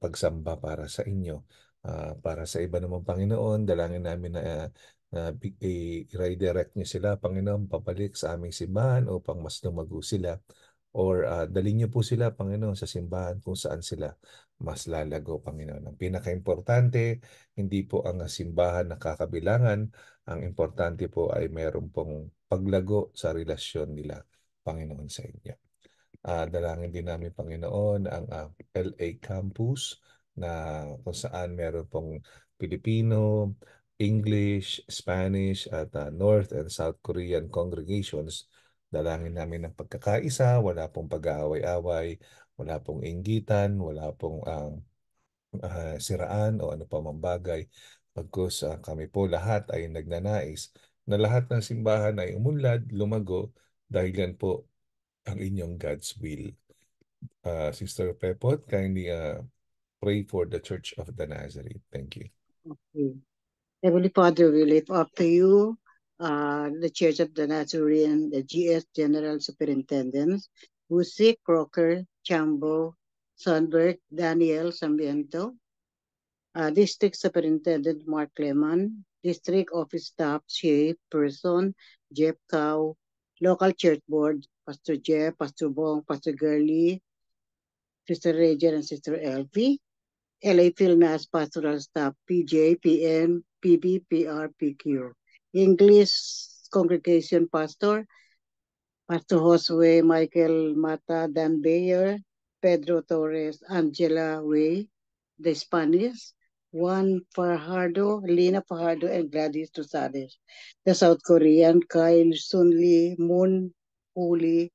pagsamba para sa inyo. Uh, para sa iba naman, Panginoon, dalangin namin na uh, na i-redirect niyo sila, Panginoon, pabalik sa aming simbahan upang mas lumago sila or uh, dalhin niyo po sila, Panginoon, sa simbahan kung saan sila mas lalago kami noon. Ang pinakaimportante, hindi po ang simbahan na kakabilangan. Ang importante po ay meron pong paglago sa relasyon nila, Panginoon, sa inyo. Uh, dalangin din namin, Panginoon, ang uh, ah, LA Campus na kung saan meron pong Pilipino, English, Spanish, at uh, North and South Korean congregations. Dalangin namin ng pagkakaisa, wala pong pag-aaway-away, wala pong inggitan, wala pong uh, uh, siraan o ano pa mang bagay. Pagkos uh, kami po lahat ay nagnanais na lahat ng simbahan ay umunlad, lumago, dahil yan po ang inyong God's will. Uh, Sister Pepot, kindly uh, pray for the Church of the Nazarene. Thank you. Okay. Heavenly Father, we lift up to you uh, the Church of the Nazarene, the GS General Superintendent, who seek Crocker Chambo, Sandberg, Daniel Sambiento. Uh, District Superintendent Mark Lehman, District Office Staff Shea Person, Jeff Cow, Local Church Board, Pastor Jeff, Pastor Bong, Pastor Gurley, Sister Rager, and Sister Elfie. LA Philnas Pastoral Staff, PJ, PN, PB, PR, PQ. English Congregation Pastor, Pastor Josue, Michael Mata, Dan Bayer, Pedro Torres, Angela Way, the Spanish, Juan Fajardo, Lena Fajardo, and Gladys Tusades. The South Korean, Kyle Sun Lee, Moon Huli,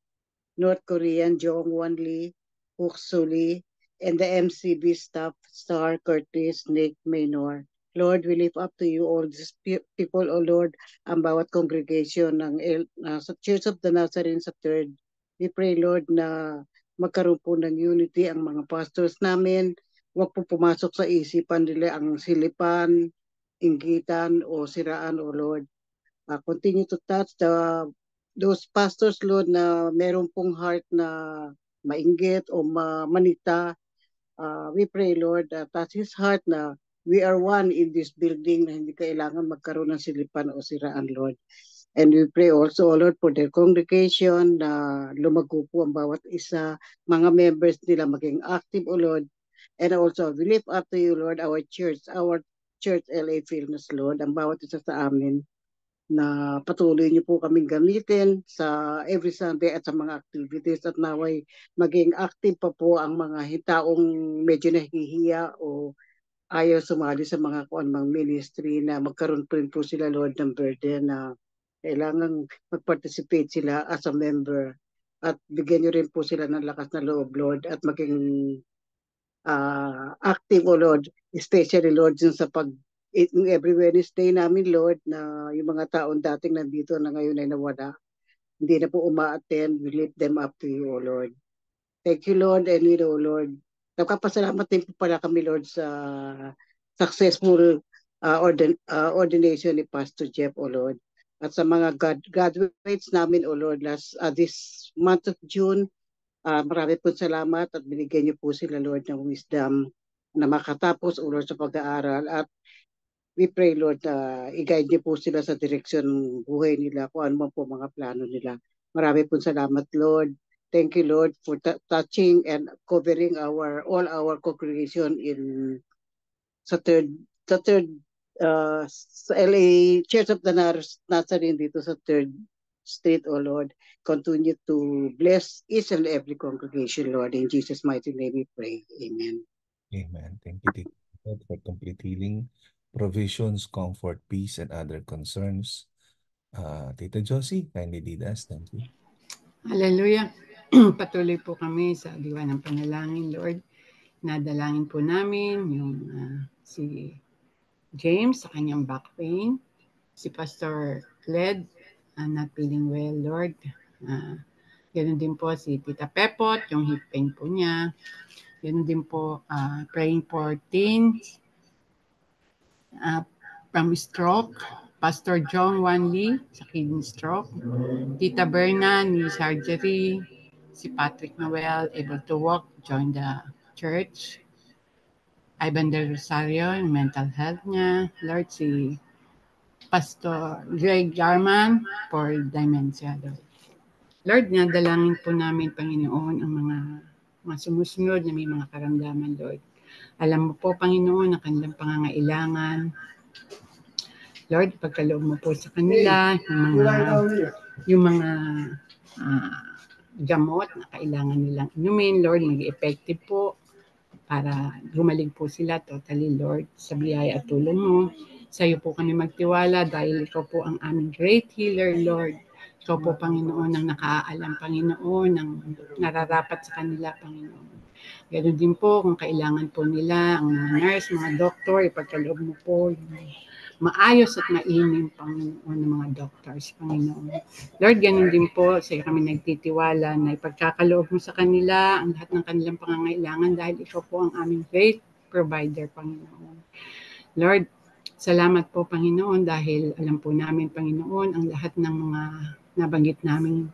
North Korean, Jong Won Lee, Hook Soo Lee, and the MCB staff, Star Curtis, Nick Maynor. Lord, we lift up to you all these people, O Lord, ang bawat congregation ng uh, Church of the Nazarene of Third. We pray, Lord, na magkaroon po ng unity ang mga pastors namin. Huwag po pumasok sa isipan nila ang silipan, inggitan, o siraan, O Lord. Uh, continue to touch the those pastors, Lord, na meron pong heart na mainggit o manita. Uh, we pray, Lord, uh, touch his heart na we are one in this building na hindi kailangan magkaroon ng silipan o siraan, Lord. And we pray also, O Lord, for their congregation na lumago po ang bawat isa, mga members nila maging active, O Lord. And also, we lift up to you, Lord, our church, our church LA Fitness, Lord, ang bawat isa sa amin na patuloy niyo po kaming gamitin sa every Sunday at sa mga activities at naway maging active pa po ang mga hitaong medyo nahihiya o ayaw sumali sa mga kuan anumang ministry na magkaroon pa rin po sila, Lord, ng burden na kailangan mag-participate sila as a member at bigyan nyo rin po sila ng lakas na loob, Lord, at maging uh, active, O oh Lord, especially, Lord, dun sa pag eh, every Wednesday namin, Lord, na yung mga taon dating nandito na ngayon ay nawala, hindi na po umaattend we lift them up to you, O oh Lord. Thank you, Lord, and you know, Lord, Nagpapasalamat din po pala kami, Lord, sa successful uh, ordin- uh, ordination ni Pastor Jeff, O Lord. At sa mga grad- graduates namin, O Lord, last, uh, this month of June, uh, marami po salamat at binigyan niyo po sila, Lord, ng wisdom na makatapos, O Lord, sa pag-aaral. At we pray, Lord, na uh, i-guide niyo po sila sa direksyon ng buhay nila, kung ano man po mga plano nila. Marami po salamat, Lord. Thank you, Lord, for touching and covering our all our congregation in sa third sa third uh, sa LA Church of the Nazarene dito sa third street, oh Lord. Continue to bless each and every congregation, Lord. In Jesus' mighty name we pray. Amen. Amen. Thank you, Lord, for complete healing, provisions, comfort, peace, and other concerns. Uh, Tita Josie, kindly lead us. Thank you. Hallelujah patuloy po kami sa diwa ng panalangin, Lord. Nadalangin po namin yung uh, si James sa kanyang back pain, si Pastor Led, uh, not feeling well, Lord. Uh, ganun din po si Tita Pepot, yung hip pain po niya. Ganun din po, uh, praying for teens uh, from stroke. Pastor John Wanli sa kidney stroke. Tita Berna ni surgery si Patrick Mawel, able to walk, join the church. Ivan del Rosario, yung mental health niya. Lord, si Pastor Greg Jarman for dementia, Lord. Lord, nadalangin po namin, Panginoon, ang mga, mga sumusunod na may mga karamdaman, Lord. Alam mo po, Panginoon, ang kanilang pangangailangan. Lord, pagkaloob mo po sa kanila, yung mga, yung mga uh, gamot na kailangan nilang inumin. Lord, maging effective po para gumaling po sila totally, Lord, sa biyaya at tulong mo. Sa iyo po kami magtiwala dahil ikaw po ang aming great healer, Lord. Ikaw po, Panginoon, ang nakaalam, Panginoon, ang nararapat sa kanila, Panginoon. Ganoon din po kung kailangan po nila ang mga nurse, mga doktor, ipagkaloob mo po yung maayos at mainim, Panginoon, ng mga doctors, Panginoon. Lord, ganun din po, sa'yo kami nagtitiwala na ipagkakaloob mo sa kanila ang lahat ng kanilang pangangailangan dahil ikaw po ang aming faith provider, Panginoon. Lord, salamat po, Panginoon, dahil alam po namin, Panginoon, ang lahat ng mga nabanggit naming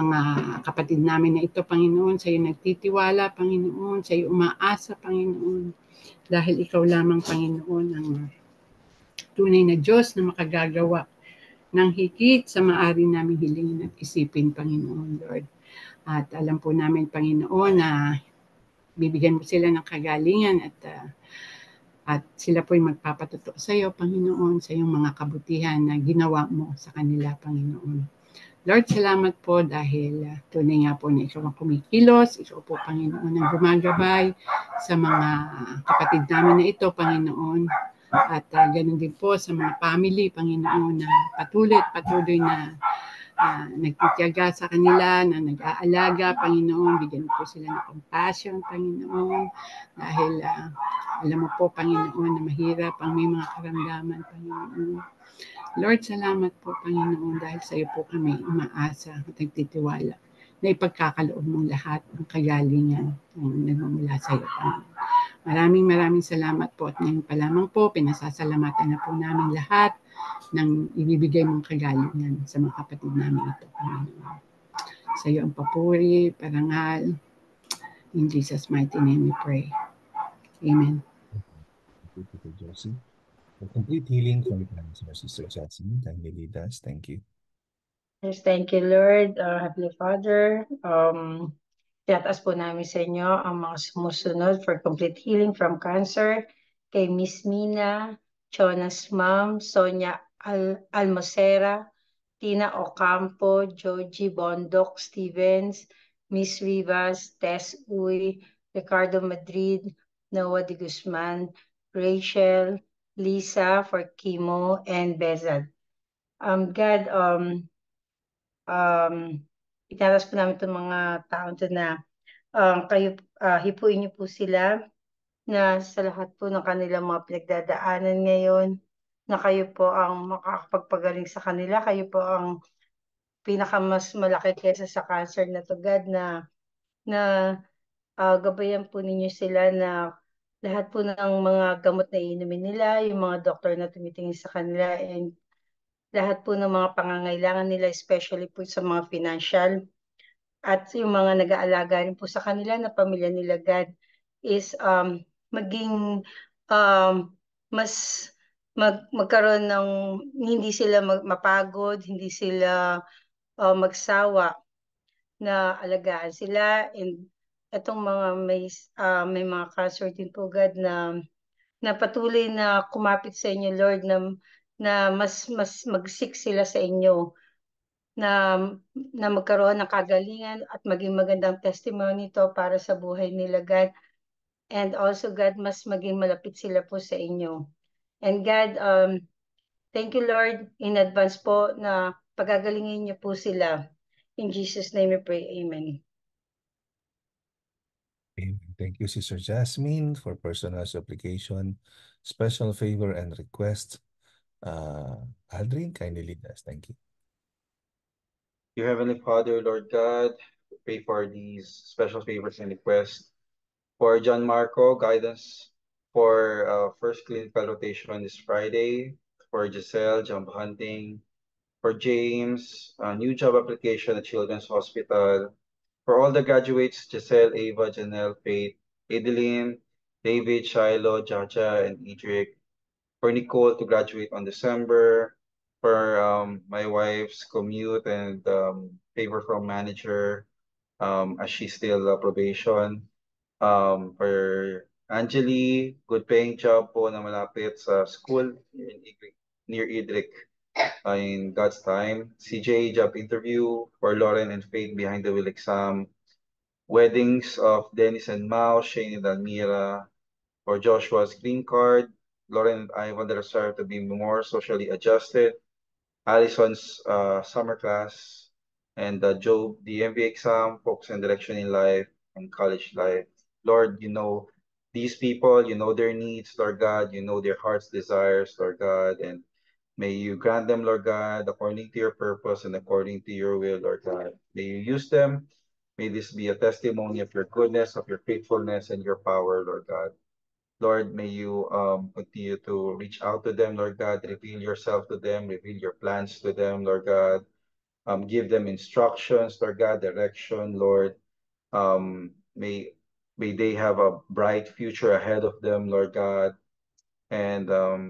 mga kapatid namin na ito, Panginoon. Sa iyo nagtitiwala, Panginoon. Sa iyo umaasa, Panginoon. Dahil ikaw lamang, Panginoon, ang tunay na Diyos na makagagawa ng higit sa maari namin hilingin at isipin, Panginoon Lord. At alam po namin, Panginoon, na bibigyan mo sila ng kagalingan at uh, at sila po'y magpapatuto sa iyo, Panginoon, sa iyong mga kabutihan na ginawa mo sa kanila, Panginoon. Lord, salamat po dahil uh, tunay nga po na ikaw ang kumikilos, ikaw po, Panginoon, ang gumagabay sa mga kapatid namin na ito, Panginoon at uh, ganun din po sa mga family, Panginoon, na patuloy at patuloy na uh, nagtitiyaga sa kanila, na nag-aalaga, Panginoon. Bigyan po sila ng compassion, Panginoon. Dahil uh, alam mo po, Panginoon, na mahirap ang may mga karamdaman, Panginoon. Lord, salamat po, Panginoon, dahil sa iyo po kami umaasa at nagtitiwala na ipagkakaloob mong lahat ng kagalingan ng nagmamula sa iyo, Panginoon. Maraming maraming salamat po at ngayon pa lamang po, pinasasalamatan na po namin lahat ng ibibigay mong kagalingan sa mga kapatid namin ito, Sa iyo ang papuri, parangal. In Jesus' mighty name we pray. Amen. Thank you, Tito Josie. For complete healing for your parents, Sister Jasmine, kindly lead us. Thank you. Yes, thank you, Lord, our Heavenly Father. Um, Tiyataas po namin sa inyo ang mga sumusunod for complete healing from cancer kay Miss Mina, Jonas Ma'am, Sonia Al Almosera, Tina Ocampo, Joji Bondoc Stevens, Miss Rivas, Tess Uy, Ricardo Madrid, Noah de Guzman, Rachel, Lisa for chemo, and Bezad. Um, God, um, um, italas po namin itong mga taong to na um, kayo, uh, hipuin niyo po sila na sa lahat po ng kanilang mga pinagdadaanan ngayon, na kayo po ang makakapagpagaling sa kanila, kayo po ang pinakamas malaki kesa sa cancer na to God na na uh, gabayan po ninyo sila na lahat po ng mga gamot na inumin nila, yung mga doktor na tumitingin sa kanila and lahat po ng mga pangangailangan nila, especially po sa mga financial at yung mga nag-aalaga rin po sa kanila na pamilya nila, God, is um, maging um, mas mag, magkaroon ng hindi sila mag, mapagod, hindi sila uh, magsawa na alagaan sila and itong mga may uh, may mga cancer din po God na na patuloy na kumapit sa inyo Lord na na mas mas magsik sila sa inyo na na magkaroon ng kagalingan at maging magandang testimony to para sa buhay nila God and also God mas maging malapit sila po sa inyo and God um thank you Lord in advance po na pagagalingin niyo po sila in Jesus name we pray amen Amen. Thank you, Sister Jasmine, for personal supplication, special favor, and request Uh, i Kindly lead us. Thank you. Dear Heavenly Father, Lord God, pray for these special favors and requests. For John Marco, guidance for uh, first clinical rotation this Friday. For Giselle, job hunting. For James, a new job application at Children's Hospital. For all the graduates, Giselle, Ava, Janelle, Faith, Adeline, David, Shiloh, Jaja, and Edric for Nicole to graduate on December, for um, my wife's commute and um, favor from manager um, as she's still uh, probation. Um, for Angeli, good paying job po na malapit sa school in Idric, near Idric uh, in God's time. CJ, job interview for Lauren and Faith behind the wheel exam. Weddings of Dennis and Mao, Shane and Almira. For Joshua's green card, Lauren, I want the reserve to be more socially adjusted. Allison's uh, summer class and uh, Job, the MBA exam, focus on direction in life and college life. Lord, you know these people, you know their needs, Lord God, you know their heart's desires, Lord God, and may you grant them, Lord God, according to your purpose and according to your will, Lord God. May you use them. May this be a testimony of your goodness, of your faithfulness, and your power, Lord God. Lord, may you um, continue to reach out to them, Lord God. Reveal yourself to them. Reveal your plans to them, Lord God. Um, give them instructions, Lord God, direction, Lord. Um, may, may they have a bright future ahead of them, Lord God. And um,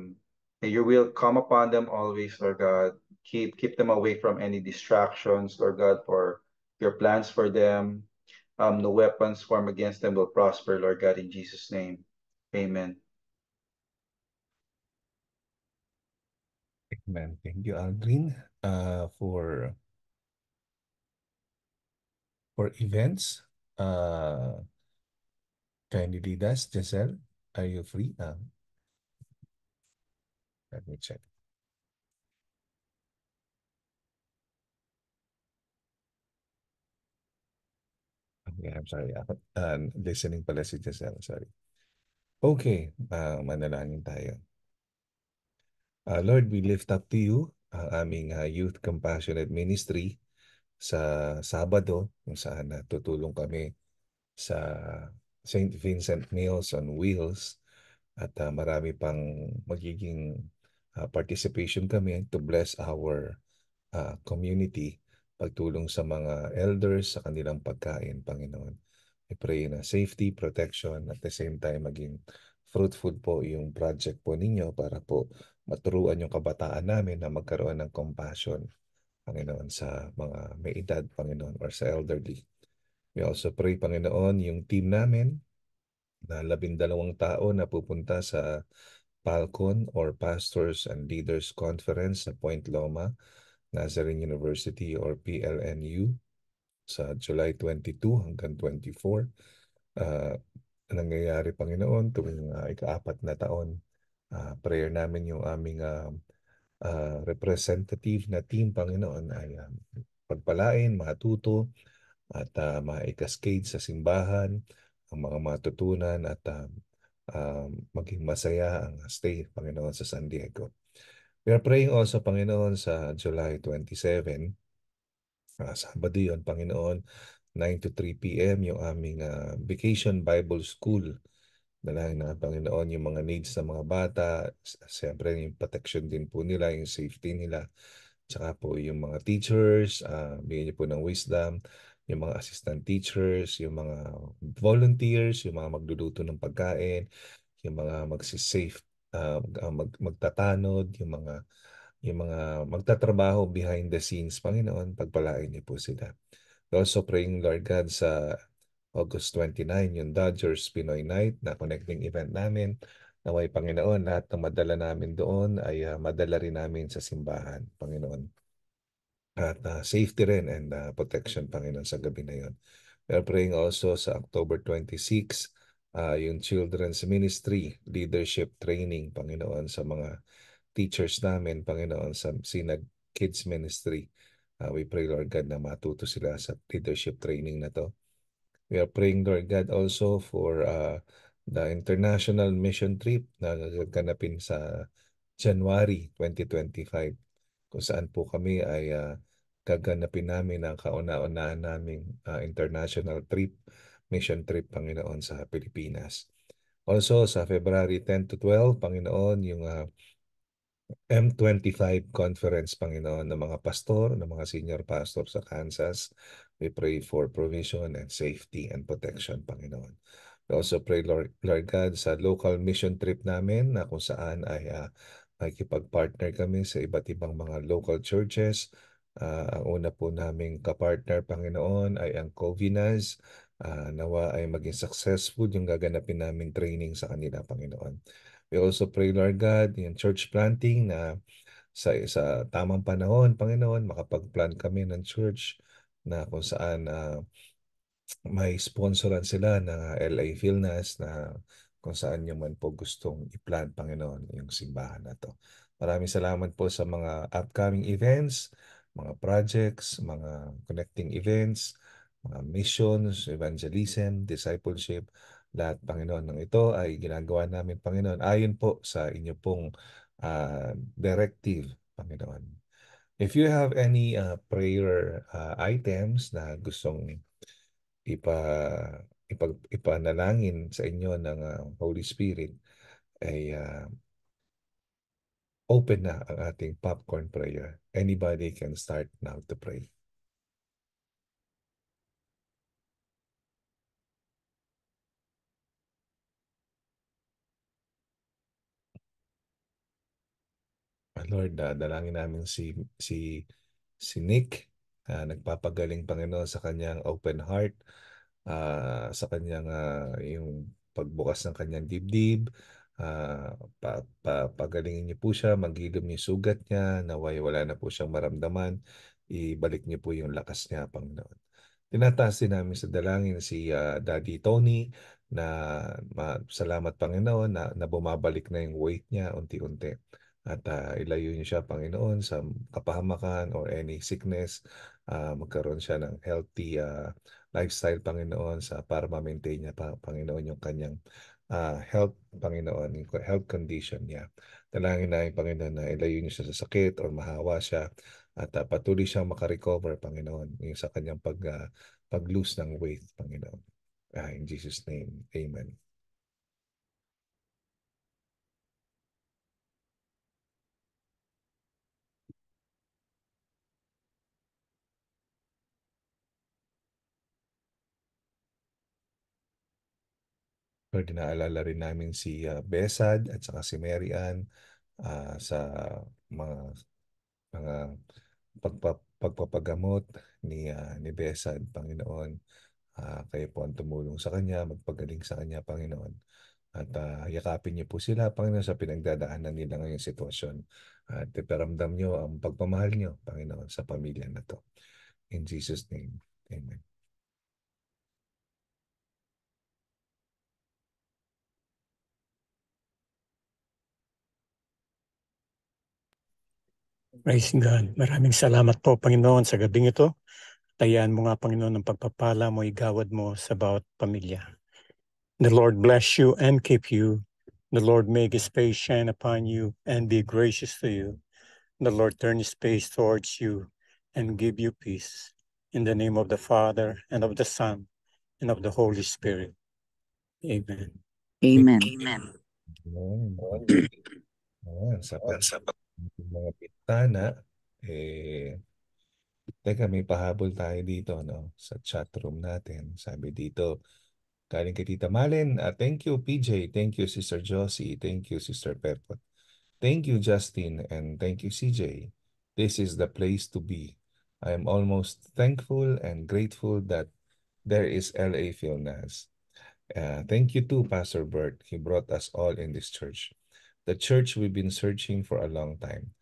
may your will come upon them always, Lord God. Keep, keep them away from any distractions, Lord God, for your plans for them. Um, no weapons formed against them will prosper, Lord God, in Jesus' name. Amen. Amen. Thank you, Aldrin, uh, for for events. Uh, kindly lead us, Giselle. Are you free? Um, let me check. Okay, I'm sorry. Uh, listening pala si Giselle. Sorry. Okay, uh, manalangin tayo. Uh, Lord, we lift up to you ang aming uh, Youth Compassionate Ministry sa Sabado kung saan uh, kami sa St. Vincent Meals on Wheels at uh, marami pang magiging uh, participation kami to bless our uh, community pagtulong sa mga elders sa kanilang pagkain, Panginoon. I pray na safety, protection, at the same time maging fruitful po yung project po ninyo para po maturuan yung kabataan namin na magkaroon ng compassion, Panginoon, sa mga may edad, Panginoon, or sa elderly. We also pray, Panginoon, yung team namin na labindalawang tao na pupunta sa Falcon or Pastors and Leaders Conference sa Point Loma, Nazarene University or PLNU sa July 22 hanggang 24. Uh, ah, nangyayari, Panginoon, tuwing uh, ikaapat na taon, uh, prayer namin yung aming uh, uh, representative na team, Panginoon, ay uh, pagpalain, matuto, at uh, maikascade sa simbahan, ang mga matutunan at uh, uh, maging masaya ang stay, Panginoon, sa San Diego. We are praying also, Panginoon, sa July 27, uh, Sabado yon Panginoon, 9 to 3 p.m. yung aming uh, Vacation Bible School. Dalangin na Panginoon yung mga needs ng mga bata, siyempre yung protection din po nila, yung safety nila, tsaka po yung mga teachers, uh, bigyan niyo po ng wisdom, yung mga assistant teachers, yung mga volunteers, yung mga magluluto ng pagkain, yung mga magsisafe, uh, mag, magtatanod, yung mga yung mga magtatrabaho behind the scenes. Panginoon, pagpalain niyo po sila. We're also praying, Lord God, sa August 29, yung Dodgers Pinoy Night na connecting event namin. Naway Panginoon, lahat ng madala namin doon ay uh, madala rin namin sa simbahan, Panginoon. At uh, safety rin and uh, protection, Panginoon, sa gabi na yon. We praying also sa October 26, uh, yung Children's Ministry Leadership Training, Panginoon, sa mga teachers namin, Panginoon, sa Sinag Kids Ministry. Uh, we pray, Lord God, na matuto sila sa leadership training na to. We are praying, Lord God, also for uh, the international mission trip na gaganapin sa January 2025 kung saan po kami ay uh, gaganapin namin ang kauna-unahan naming uh, international trip, mission trip, Panginoon, sa Pilipinas. Also, sa February 10 to 12, Panginoon, yung uh, M25 conference, Panginoon, ng mga pastor, ng mga senior pastor sa Kansas. We pray for provision and safety and protection, Panginoon. We also pray, Lord, Lord God, sa local mission trip namin na kung saan ay uh, makikipag-partner kami sa iba't ibang mga local churches. Uh, ang una po naming kapartner, Panginoon, ay ang Covinas. Uh, ah, nawa ay maging successful yung gaganapin naming training sa kanila, Panginoon. We also pray, Lord God, yung church planting na sa, sa tamang panahon, Panginoon, makapag-plan kami ng church na kung saan uh, may sponsoran sila ng LA Philnas na kung saan nyo man po gustong i-plan, Panginoon, yung simbahan na to. Maraming salamat po sa mga upcoming events, mga projects, mga connecting events, mga missions, evangelism, discipleship, lahat, Panginoon. Nang ito ay ginagawa namin, Panginoon, ayon po sa inyo pong uh, directive, Panginoon. If you have any uh, prayer uh, items na gustong ipa, ipag, ipanalangin sa inyo ng uh, Holy Spirit, ay uh, open na ang ating popcorn prayer. Anybody can start now to pray. Lord, uh, dalangin namin si, si, si Nick, uh, nagpapagaling Panginoon sa kanyang open heart, uh, sa kanyang uh, yung pagbukas ng kanyang dibdib, uh, pa, pa, pagalingin niyo po siya, magilom niyo sugat niya, naway wala na po siyang maramdaman, ibalik niyo po yung lakas niya, Panginoon. Tinataas din namin sa dalangin si uh, Daddy Tony na ma, salamat Panginoon na, na bumabalik na yung weight niya unti-unti at uh, ilayo niyo siya, Panginoon, sa kapahamakan or any sickness. Uh, magkaroon siya ng healthy uh, lifestyle, Panginoon, sa para ma-maintain niya, pa, Panginoon, yung kanyang uh, health, Panginoon, yung health condition niya. Dalangin na, Panginoon, na ilayo niyo siya sa sakit or mahawa siya at uh, patuloy siyang makarecover, Panginoon, yung sa kanyang pag, uh, pag-lose ng weight, Panginoon. Uh, in Jesus' name, Amen. Lord, dinaalala rin namin si uh, Besad at saka si Mary Ann uh, sa mga mga pagpa, pagpapagamot ni uh, ni Besad, Panginoon. Uh, kayo po ang tumulong sa kanya, magpagaling sa kanya, Panginoon. At uh, yakapin niyo po sila, Panginoon, sa pinagdadaanan nila ngayong sitwasyon. At iparamdam niyo ang pagmamahal niyo, Panginoon, sa pamilya na to. In Jesus' name, Amen. Praise God. Maraming salamat po, Panginoon, sa gabing ito. Tayaan mo nga, Panginoon, ang pagpapala mo, igawad mo sa bawat pamilya. The Lord bless you and keep you. The Lord make His face shine upon you and be gracious to you. The Lord turn His face towards you and give you peace. In the name of the Father, and of the Son, and of the Holy Spirit. Amen. Amen. Amen. Amen. Amen. Amen. Amen yung mga pintana, eh, teka, may pahabol tayo dito no, sa chat room natin. Sabi dito, galing kay Tita Malen, uh, thank you PJ, thank you Sister Josie, thank you Sister Pepot, thank you Justin, and thank you CJ. This is the place to be. I am almost thankful and grateful that there is LA Filnas. Uh, thank you too, Pastor Bert. He brought us all in this church. The church we've been searching for a long time.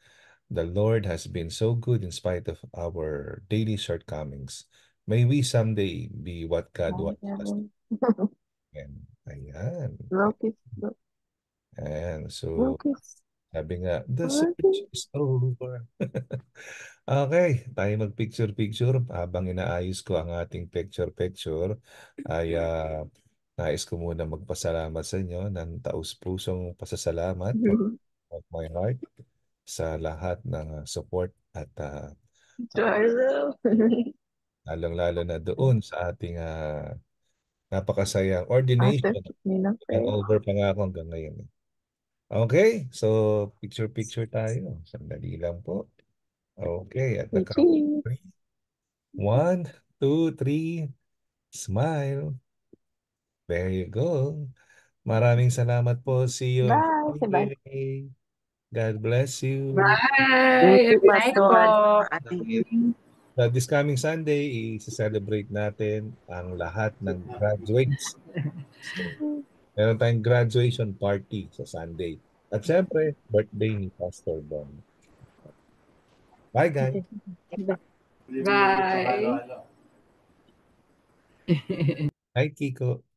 The Lord has been so good in spite of our daily shortcomings. May we someday be what God wants us to be. Ayan. Ayan. So, sabi nga, the search is over. okay, tayo mag-picture-picture. Habang inaayos ko ang ating picture-picture, ay uh, Nais ko muna magpasalamat sa inyo ng taus-pusong pasasalamat from mm-hmm. of my heart sa lahat ng ah, support at uh, ah, Jarlo. lalong-lalo na doon sa ating uh, napakasayang ordination Ate, over pa nga ako hanggang ngayon. Eh. Okay, so picture-picture tayo. Sandali lang po. Okay, at the count of Chichi. three. One, two, three. Smile. There you go. Maraming salamat po. See you on Bye, Friday. God bless you. Bye. Good night po. But this coming Sunday, i-celebrate natin ang lahat ng graduates. So, meron tayong graduation party sa Sunday. At syempre, birthday ni Pastor Don. Bye, guys. Bye. Bye, Kiko.